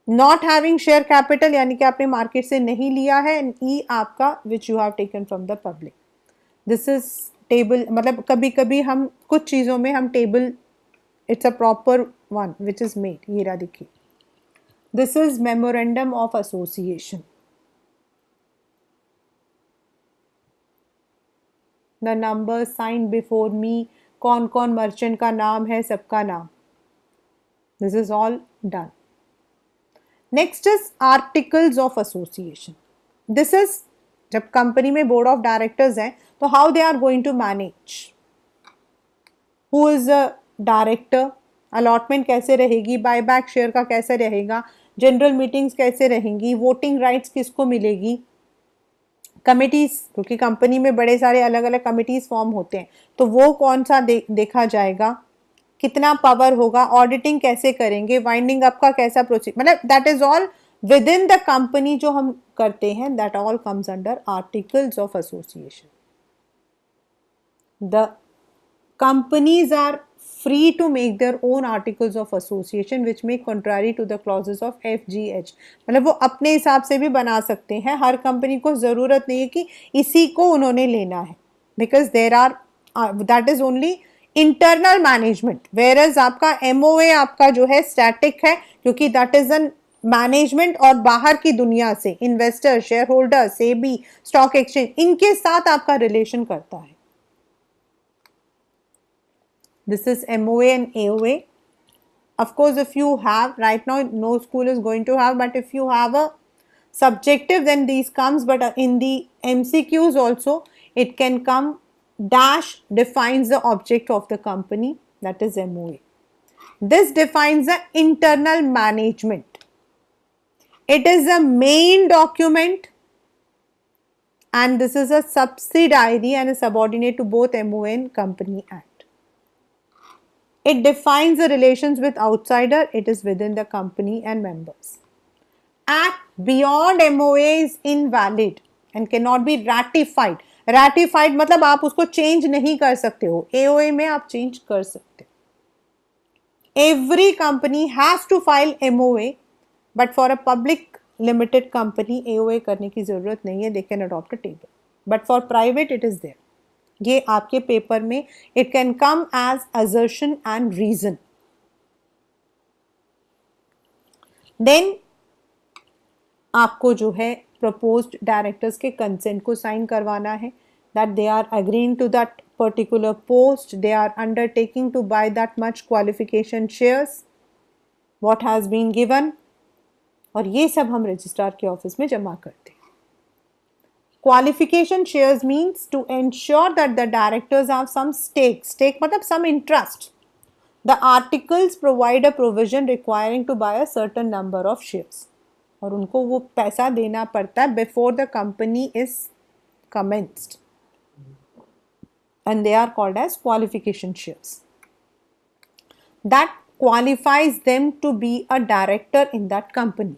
A: Not having share capital यानी कि आपने market से नहीं लिया है and E आपका which you have taken from the public. This is table मतलब कभी कभी हम कुछ चीज़ों में हम table it's a proper one which is made ये रहा देखिए This is Memorandum of Association. The number sign before me कौन कौन मर्चेंट का नाम है सबका नाम this is all done next is articles of association this is जब कंपनी में बोर्ड ऑफ डायरेक्टर्स हैं तो how they are going to manage who is a director allotment कैसे रहेगी बाय बैक शेयर का कैसे रहेगा जनरल मीटिंग्स कैसे रहेंगी वोटिंग राइट्स किसको मिलेगी कमिटीज़ क्योंकि कंपनी में बड़े सारे अलग अलग कमिटीज़ फॉर्म होते हैं तो वो कौन सा दे, देखा जाएगा कितना पावर होगा ऑडिटिंग कैसे करेंगे वाइंडिंग अप का कैसा प्रोसीड मतलब that is all within the company जो हम करते हैं that all comes under articles of association the companies are free to make their own articles of association which may contrary to the clauses of FGH मतलब वो अपने हिसाब से भी बना सकते हैं हर कंपनी को ज़रूरत नहीं है कि इसी को उन्होंने लेना है because there are that is only internal management whereas आपका एम आपका जो है स्टैटिक है क्योंकि दैट इज़ एन मैनेजमेंट और बाहर की दुनिया से इन्वेस्टर शेयर होल्डर से भी स्टॉक एक्सचेंज इनके साथ आपका रिलेशन करता है This is MOA and AOA. Of course, if you have, right now no school is going to have, but if you have a subjective then these comes, but uh, in the MCQs also it can come dash defines the object of the company that is MOA. This defines the internal management. It is a main document and this is a subsidiary and a subordinate to both MOA and Company Act. It defines the relations with outsider, it is within the company and members. Act beyond MOA is invalid and cannot be ratified. Ratified matlab aap usko change nahi kar sakte ho AOA mein aap change kar sakte हो. Every company has to file MOA but for a public limited company AOA karne ki zarurat nahi hai they can adopt a table but for private it is there. ये आपके paper में it can come as assertion and reason then आपको जो है proposed directors के consent को sign करवाना है that they are agreeing to that particular post they are undertaking to buy that much qualification shares what has been given और ये सब हम रजिस्ट्रार के ऑफिस में जमा करते हैं Qualification shares means to ensure that the directors have some stake, stake but some interest. The articles provide a provision requiring to buy a certain number of shares. और उनको वो पैसा देना पड़ता before the company is commenced and they are called as qualification shares. That qualifies them to be a director in that company.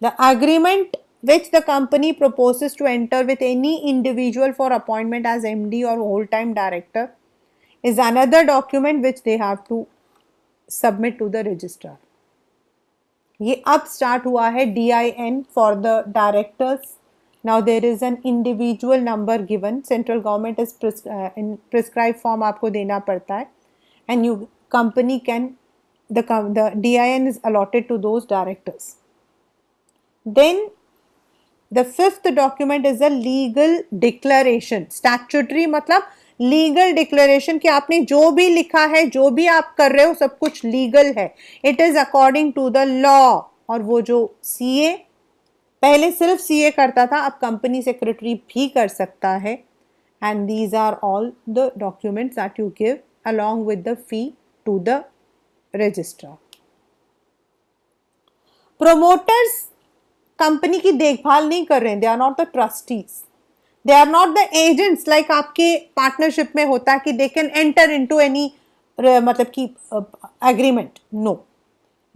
A: The agreement which the company proposes to enter with any individual for appointment as MD or whole-time director is another document which they have to submit to the registrar. ये अब start हुआ है DIN for the directors. Now there is an individual number given. Central government is pres uh, in prescribed form आपको देना पड़ता है and you company can the, the DIN is allotted to those directors. Then the fifth document is a legal declaration statutory मतलब legal declaration कि आपने जो भी लिखा है जो भी आप कर रहे हो सब कुछ लीगल है it is according to the law और वो जो सीए पहले सिर्फ सीए करता था अब कंपनी सेक्रेटरी भी कर सकता है and these are all the documents that you give along with the fee to the registrar promoters company की देखभाल नहीं कर रहे हैं they are not the trustees they are not the agents like आपके पार्टनरशिप में होता है कि they can enter in into any मतलब कि agreement no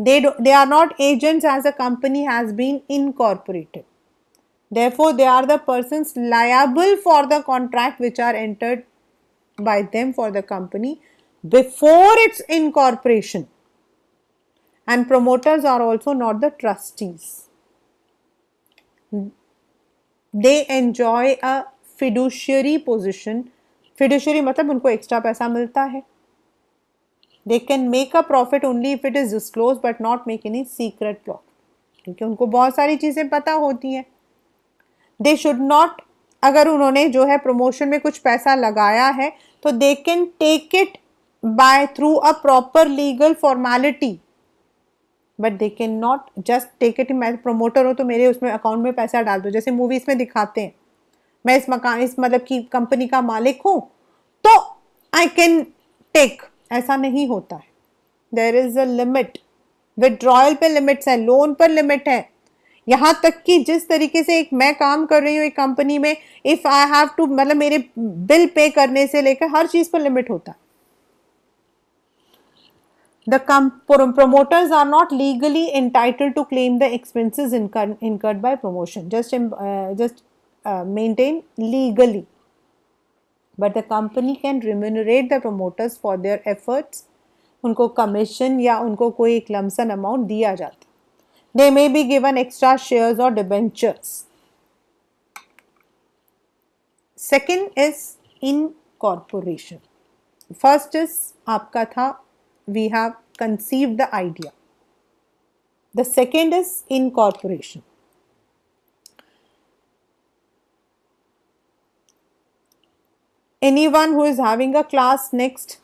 A: they they are not agents as a company has been incorporated therefore they are the persons liable for the contract which are entered by them for the company before its incorporation and promoters are also not the trustees they enjoy a fiduciary position fiduciary मतलब उनको extra पैसा मिलता है they can make a profit only if it is disclose but not make any secret law क्योंकि उनको बहुत सारी चीज़ें पता होती हैं दे शुड नॉट अगर उन्होंने जो है प्रमोशन में कुछ पैसा लगाया है तो they can take it by through a proper legal formality but they can not just take it मैं प्रोमोटर हूँ तो मेरे उसमें अकाउंट में पैसा डाल दो जैसे मूवीज़ में दिखाते हैं मैं इस मकान इस मतलब की कंपनी का मालिक हूँ तो आई कैन टेक ऐसा नहीं होता है देर इज़ अ लिमिट विदड्रॉयल पर लिमिट्स हैं लोन पर लिमिट है यहाँ तक कि जिस तरीके से एक मैं काम कर रही हूँ एक कंपनी में इफ़ आई हैव टू मतलब मेरे बिल पे करने से लेकर हर चीज़ पर लिमिट होता है the promoters are not legally entitled to claim the expenses incurred incurred by promotion just uh, just uh, maintain legally but the company can remunerate the promoters for their efforts unko commission ya unko koi ek lump sum amount diya jata they may be given extra shares or debentures second is incorporation first is aapka tha we have conceived the idea. The second is incorporation. Anyone who is having a class next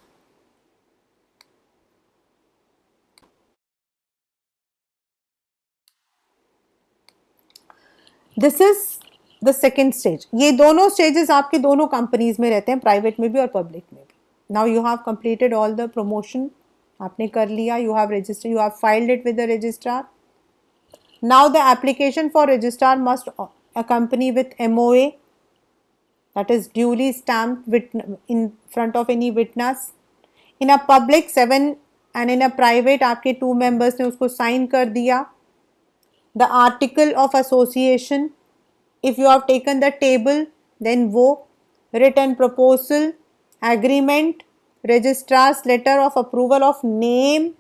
A: this is the second stage ye dono stages aapke dono companies mein rehte hain private mein bhi aur public mein bhi now you have completed all the promotion आपने कर लिया you have register you have filed it with the registrar now the application for registrar must a company with M O A is duly stamp in front of any witness in a public seven and in a private आपके two members ने उसको sign कर दिया the article of association if you have taken the table then वो return proposal agreement registrar's letter of approval of name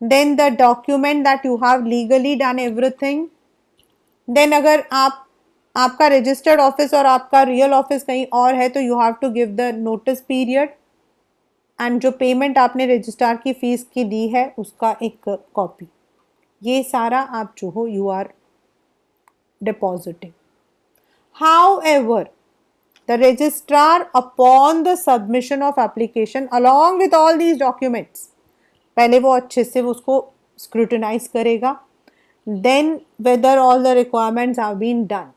A: then the document that you have legally done everything then अगर आप आपका registered office और आपका real office कहीं और है तो you have to give the notice period and जो पेमेंट आपने रजिस्ट्रार की फ़ीस की दी है उसका एक कॉपी ये सारा आप जो हो you are depositing however the registrar upon the submission of application along with all these documents पहले वो अच्छे से उसको स्क्रूटनाइज करेगा then whether all the requirements have been done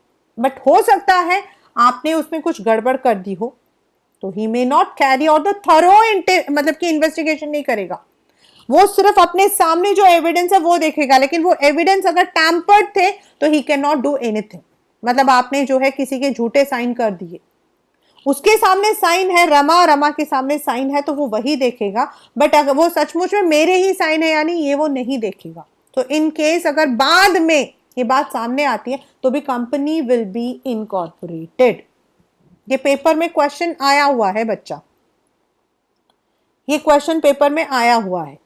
A: but हो सकता है आपने उसमें कुछ गड़बड़ कर दी हो तो ही मे नॉट कैरी और द थरो मतलब कि इन्वेस्टिगेशन नहीं करेगा वो सिर्फ अपने सामने जो एविडेंस है वो देखेगा लेकिन वो एविडेंस अगर टैम्पर्ड थे तो he can not do anything मतलब आपने जो है किसी के झूठे साइन कर दिए उसके सामने साइन है रमा रमा के सामने साइन है तो वो वही देखेगा बट अगर वो सचमुच में मेरे ही साइन है यानी ये वो नहीं देखेगा तो इन केस अगर बाद में ये बात सामने आती है तो भी कंपनी विल बी इनकॉर्पोरेटेड ये पेपर में क्वेश्चन आया हुआ है बच्चा ये क्वेश्चन पेपर में आया हुआ है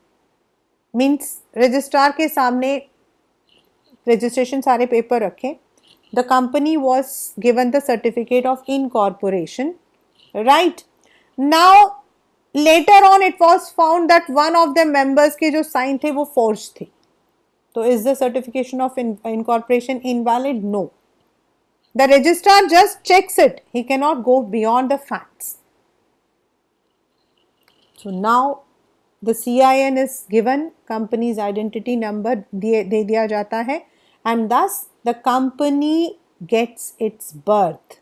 A: मीन्स रजिस्ट्रार के सामने रजिस्ट्रेशन सारे पेपर रखें the company was given the certificate of incorporation, right? Now, later on it was found that one of the members ke jo sign थे wo forged थे So, is the certification of incorporation invalid? No. The registrar just checks it. He cannot go beyond the facts. So now the CIN is given, company's identity number दे दिया जाता and thus the company gets its birth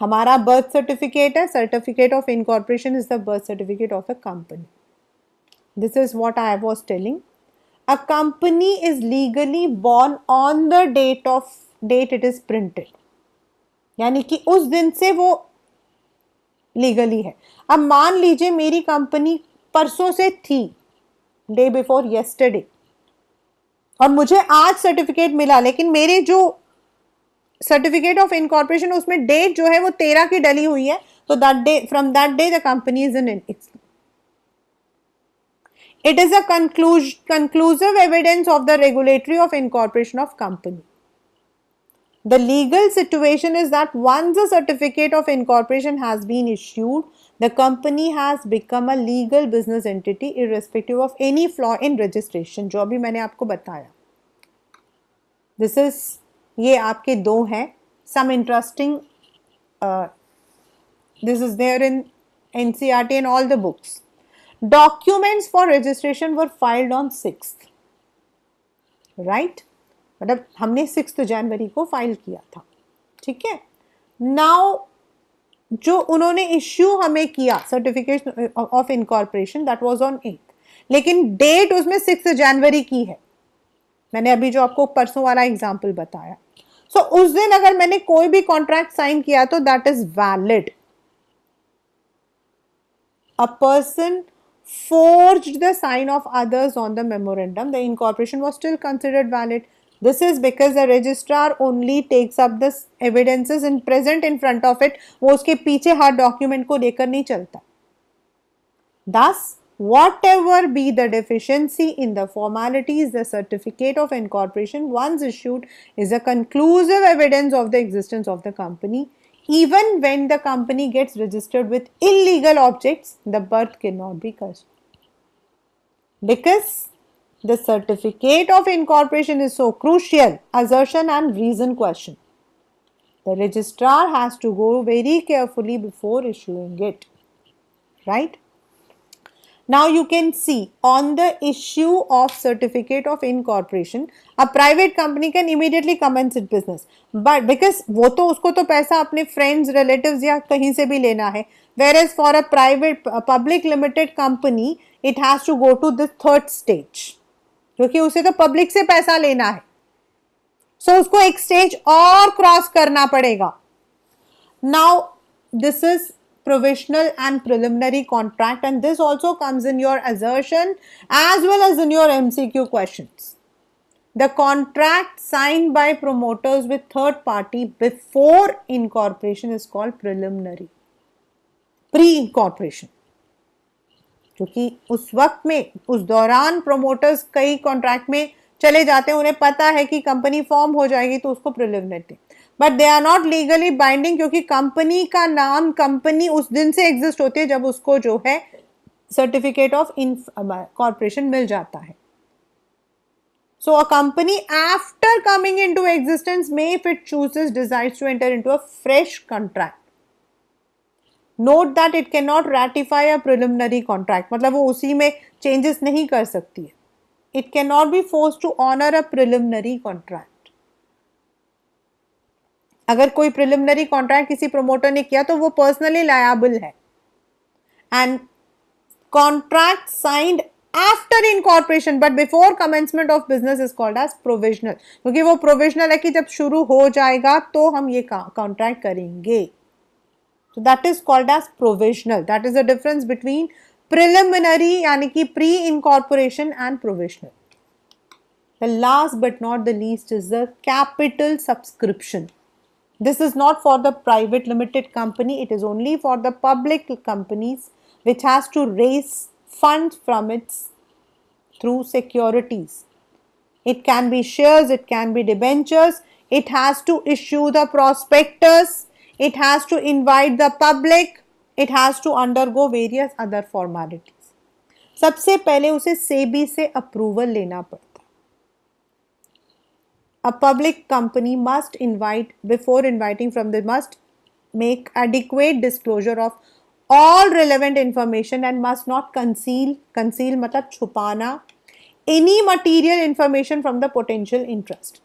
A: हमारा birth certificate है certificate of incorporation is the birth certificate of a company this is what I was telling a company is legally born on the date of date it is printed यानी कि उस दिन से वो legally है अब मान लीजिए मेरी कंपनी परसों से थी डे बिफोर यस्टरडे और मुझे आज सर्टिफिकेट मिला लेकिन मेरे जो सर्टिफिकेट ऑफ इनकॉर्पोरेशन उसमें डेट जो है वो तेरह की डली हुई है तो that day from that day the company is in its it is include conclusive evidence of the regulatory of incorporation of company the legal situation is that one certificate of incorporation has been issued The company has become a legal business entity irrespective of any flaw in registration जो अभी मैंने आपको बताया this is ये आपके दो हैं some interesting this is there in N C R T and all the books documents for registration were filed on six right मतलब हमने सिक्स जनवरी को फाइल किया था ठीक है नाउ जो उन्होंने इश्यू हमें किया certificate of incorporation that was on eight लेकिन डेट उसमें सिक्स जनवरी की है मैंने अभी जो आपको परसों वाला एग्जाम्पल बताया सो so, उस दिन अगर मैंने कोई भी कॉन्ट्रैक्ट साइन किया तो that is valid a person forge the sign of others on the memorandum the incorporation was still considered valid This is because the registrar only takes up the evidences and present in front of it, वो उसके पीछे हर document को लेकर नहीं चलता. Thus, whatever be the deficiency in the formalities, the certificate of incorporation once issued is a conclusive evidence of the existence of the company. Even when the company gets registered with illegal objects, the birth cannot be cursed. Because The certificate of incorporation is so crucial. Assertion and reason question. The registrar has to go very carefully before issuing it. Right? Now you can see on the issue of certificate of incorporation, a private company can immediately commence its business. But because वो तो उसको तो पैसा अपने friends, relatives या कहीं से भी लेना है. Whereas for a private a public limited company, it has to go to the third stage. क्योंकि उसे तो पब्लिक से पैसा लेना है सो so, उसको एक स्टेज और क्रॉस करना पड़ेगा now this is provisional and preliminary contract and this also comes in your assertion as well as in your M C Q question the contract sign by promoters with third party before incorporation is called preliminary pre incorporation क्योंकि उस वक्त में उस दौरान promoters कई contract में चले जाते हैं उन्हें पता है कि कंपनी फॉर्म हो जाएगी तो उसको preliminary but they are not legally binding क्योंकि कंपनी का नाम कंपनी उस दिन से एग्जिस्ट होती है जब उसको जो है सर्टिफिकेट ऑफ इन कॉरपोरेशन मिल जाता है company after coming into existence may if it choose decide to enter in into a fresh contract note that it can not ratify a preliminary contract मतलब वो उसी में changes नहीं कर सकती है can not be force to honour a preliminary contract अगर कोई प्रिलिमिनरी कॉन्ट्रैक्ट किसी प्रमोटर ने किया तो वो पर्सनली लायाबल है and contract signed after incorporation but before commencement of business is called as provisional क्योंकि वो प्रोविजनल है कि जब शुरू हो जाएगा तो हम ये कॉन्ट्रैक्ट करेंगे So that is called as provisional. That is the difference between preliminary यानी कि pre-incorporation and provisional. The last but not the least is the capital subscription. This is not for the private limited company. It is only for the public companies which has to raise funds from its through securities. It can be shares, it can be debentures, it has to issue the prospectus, it has to invite the public, it has to undergo various other formalities. सबसे पहले उसे सेबी से approval लेना पड़ता A public company must invite before inviting from the must make adequate disclosure of all relevant information and must not conceal conceal मतलब छुपाना any material information from the potential interest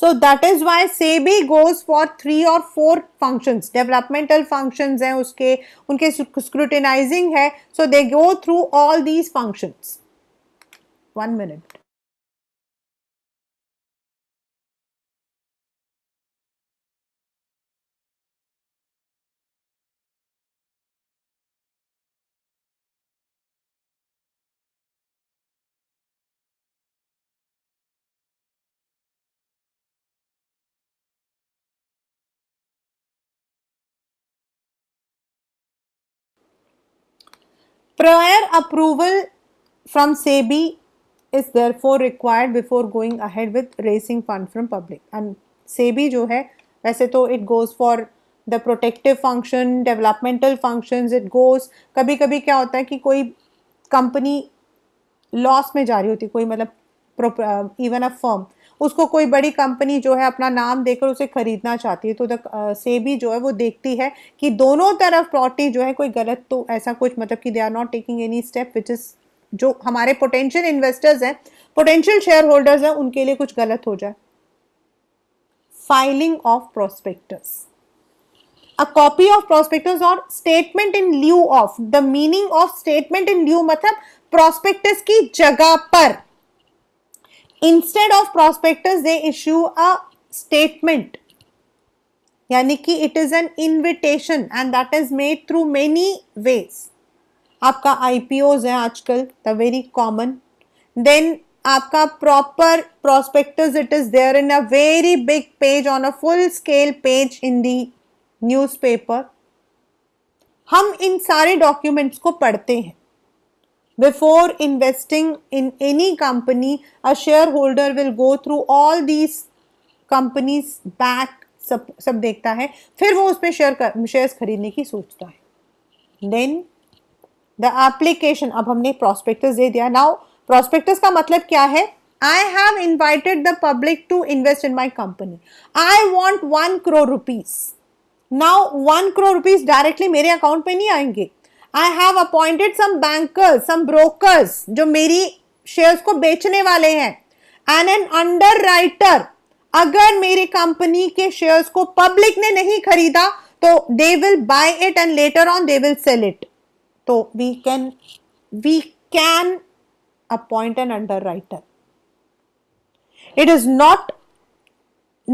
A: so that is why SEBI goes for three or four functions developmental functions hai uske unke scrutinizing hai so they go through all these functions one minute Prior approval from SEBI is therefore required before going ahead with raising fund from public and SEBI जो है वैसे तो it goes for the protective function developmental functions it goes कभी कभी क्या होता है कि कोई कंपनी लॉस में जा रही होती कोई मतलब इवन अ फर्म उसको कोई बड़ी कंपनी जो है अपना नाम देकर उसे खरीदना चाहती है तो द uh, सेबी जो है वो देखती है कि दोनों तरफ प्रॉपर्टी जो है कोई गलत तो ऐसा कुछ मतलब कि they are not taking any step which is जो हमारे पोटेंशियल इन्वेस्टर्स हैं पोटेंशियल शेयर होल्डर्स हैं उनके लिए कुछ गलत हो जाए filing of prospectus a copy of prospectus और statement in lieu of the meaning of statement in lieu मतलब प्रोस्पेक्टस की जगह पर instead of prospectus they issue a statement यानी कि it is an invitation and that is made through many veg आपका IPOs है आजकल द वेरी कॉमन देन आपका proper prospectus it is there in a very big page on a full scale page in the newspaper हम इन सारे documents को पढ़ते हैं Before investing in any company, a shareholder will go through all these companies back सब सब देखता है फिर वो उसमें शेयर शेयर्स खरीदने की सोचता है देन द एप्लीकेशन अब हमने प्रोस्पेक्टस दे दिया नाउ प्रोस्पेक्टस का मतलब क्या है I have invited the public to invest in my company I want one crore rupees now one crore rupees directly मेरे अकाउंट में नहीं आएंगे I have appointed some bankers some brokers जो मेरी शेयर्स को बेचने वाले हैं एंड एन अंडर राइटर अगर मेरी कंपनी के शेयर्स को पब्लिक ने नहीं खरीदा तो they will buy it and later on they will sell it तो we can we can appoint an underwriter it is not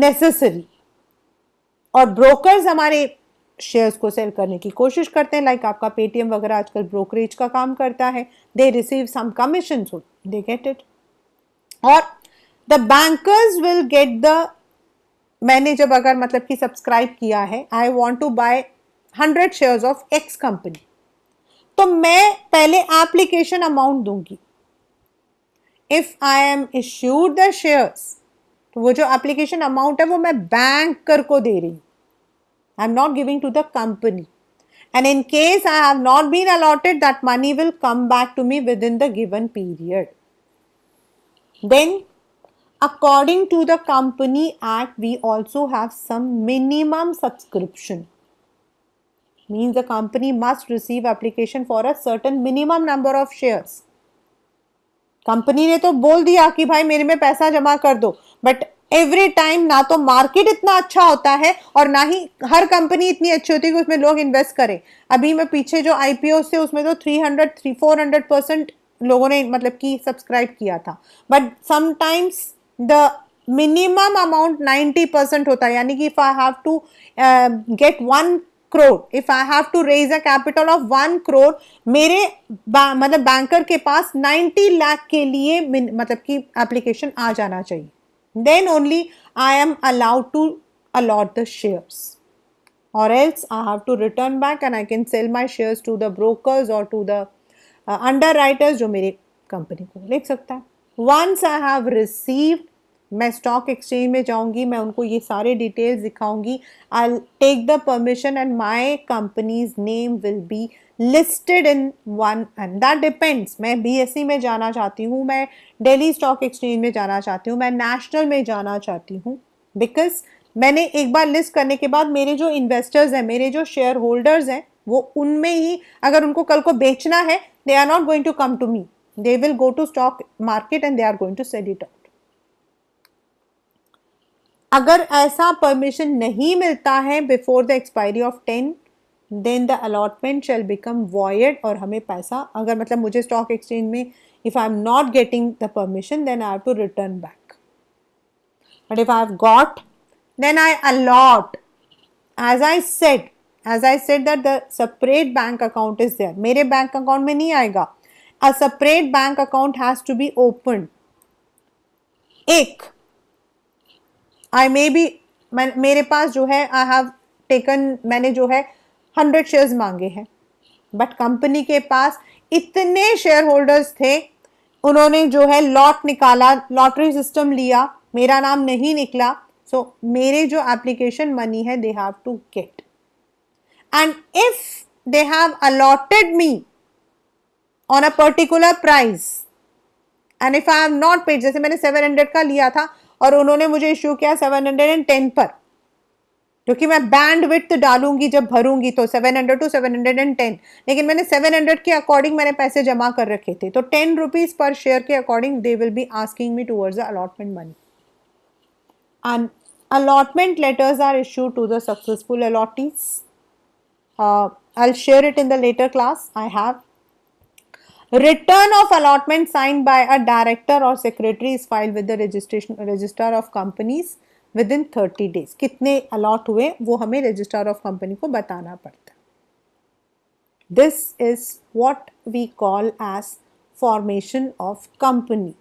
A: necessary और ब्रोकर्स हमारे शेयर्स को सेल करने की कोशिश करते हैं लाइक आपका पेटीएम वगैरह आजकल ब्रोकरेज का काम करता है they receive some commission they get it और the bankers will get the मैंने जब अगर मतलब कि सब्सक्राइब किया है I want to buy hundred shares of X company तो मैं पहले एप्लीकेशन अमाउंट दूंगी if I am issued the shares तो वो जो एप्लीकेशन अमाउंट है वो मैं बैंकर को दे रही हूँ I am not giving to the company. And in case I have not been allotted, that money will come back to me within the given period. Then, according to the Company Act, we also have some minimum subscription. Means the company must receive application for a certain minimum number of shares. Company ne to bol diya ki bhai mere में paisa jama kar do, but every time ना तो market इतना अच्छा होता है और ना ही हर company इतनी अच्छी होती है कि उसमें लोग इन्वेस्ट करें अभी मैं पीछे जो आईपीओ से उसमें तो 300 थ्री फोर हंड्रेड परसेंट लोगों ने मतलब कि सब्सक्राइब किया था but sometimes the minimum amount 90 percent होता है यानी कि if I have to get one crore if I have to raise a capital of one crore मेरे मतलब बैंकर के पास 90 लाख के लिए मतलब कि एप्लीकेशन आ जाना चाहिए then only I am allowed to allot the shares or else I have to return back and I can sell my shares to the brokers or to the uh, underwriters जो मेरे company को ले सकता है once I have received मैं stock exchange में जाऊंगी मैं उनको ये सारे डिटेल्स दिखाऊंगी I take the permission and my company's name will be listed in one and that depends मैं BSE में जाना चाहती हूँ मैं डेली स्टॉक एक्सचेंज में जाना चाहती हूँ मैं नेशनल में जाना चाहती हूँ बिकॉज मैंने एक बार लिस्ट करने के बाद मेरे जो इन्वेस्टर्स हैं मेरे जो शेयर होल्डर्स हैं वो उनमें ही अगर उनको कल को बेचना है they are not going to come to me they will go to stock market and they are going to sell it out अगर ऐसा परमिशन नहीं मिलता है before the expiry of ten then the allotment shall become void और हमें पैसा अगर मतलब मुझे स्टॉक एक्सचेंज में if I am not getting the permission then I have to return back but if I have got then I allot as I set as I set that the separate bank account is there मेरे bank account में नहीं आएगा a separate bank account has to be open एक I may B मेरे पास जो है I have taken मैंने जो है हंड्रेड शेयर्स मांगे हैं बट कंपनी के पास इतने शेयर होल्डर्स थे उन्होंने जो है लॉट निकाला लॉटरी सिस्टम लिया मेरा नाम नहीं निकला सो so, मेरे जो एप्लीकेशन मनी है they have to get and if they have allotted me on a particular price and if I have not paid जैसे मैंने सेवन हंड्रेड का लिया था और उन्होंने मुझे इश्यू किया टेन पर क्योंकि मैं बैंड विथ डालूंगी जब भरूंगी तो 700 टू 710 लेकिन मैंने 700 के अकॉर्डिंग मैंने पैसे जमा कर रखे थे तो टेन रुपीज पर शेयर के according they will be asking me towards allotment money allotment letters are issue to the successful allottees I share it in the letter class I have return of allotment sign by a director और secretary is file with the registration register of companies with in thirty days कितने अलॉट हुए वो हमें registrar of company को बताना पड़ता this is what we call as formation of company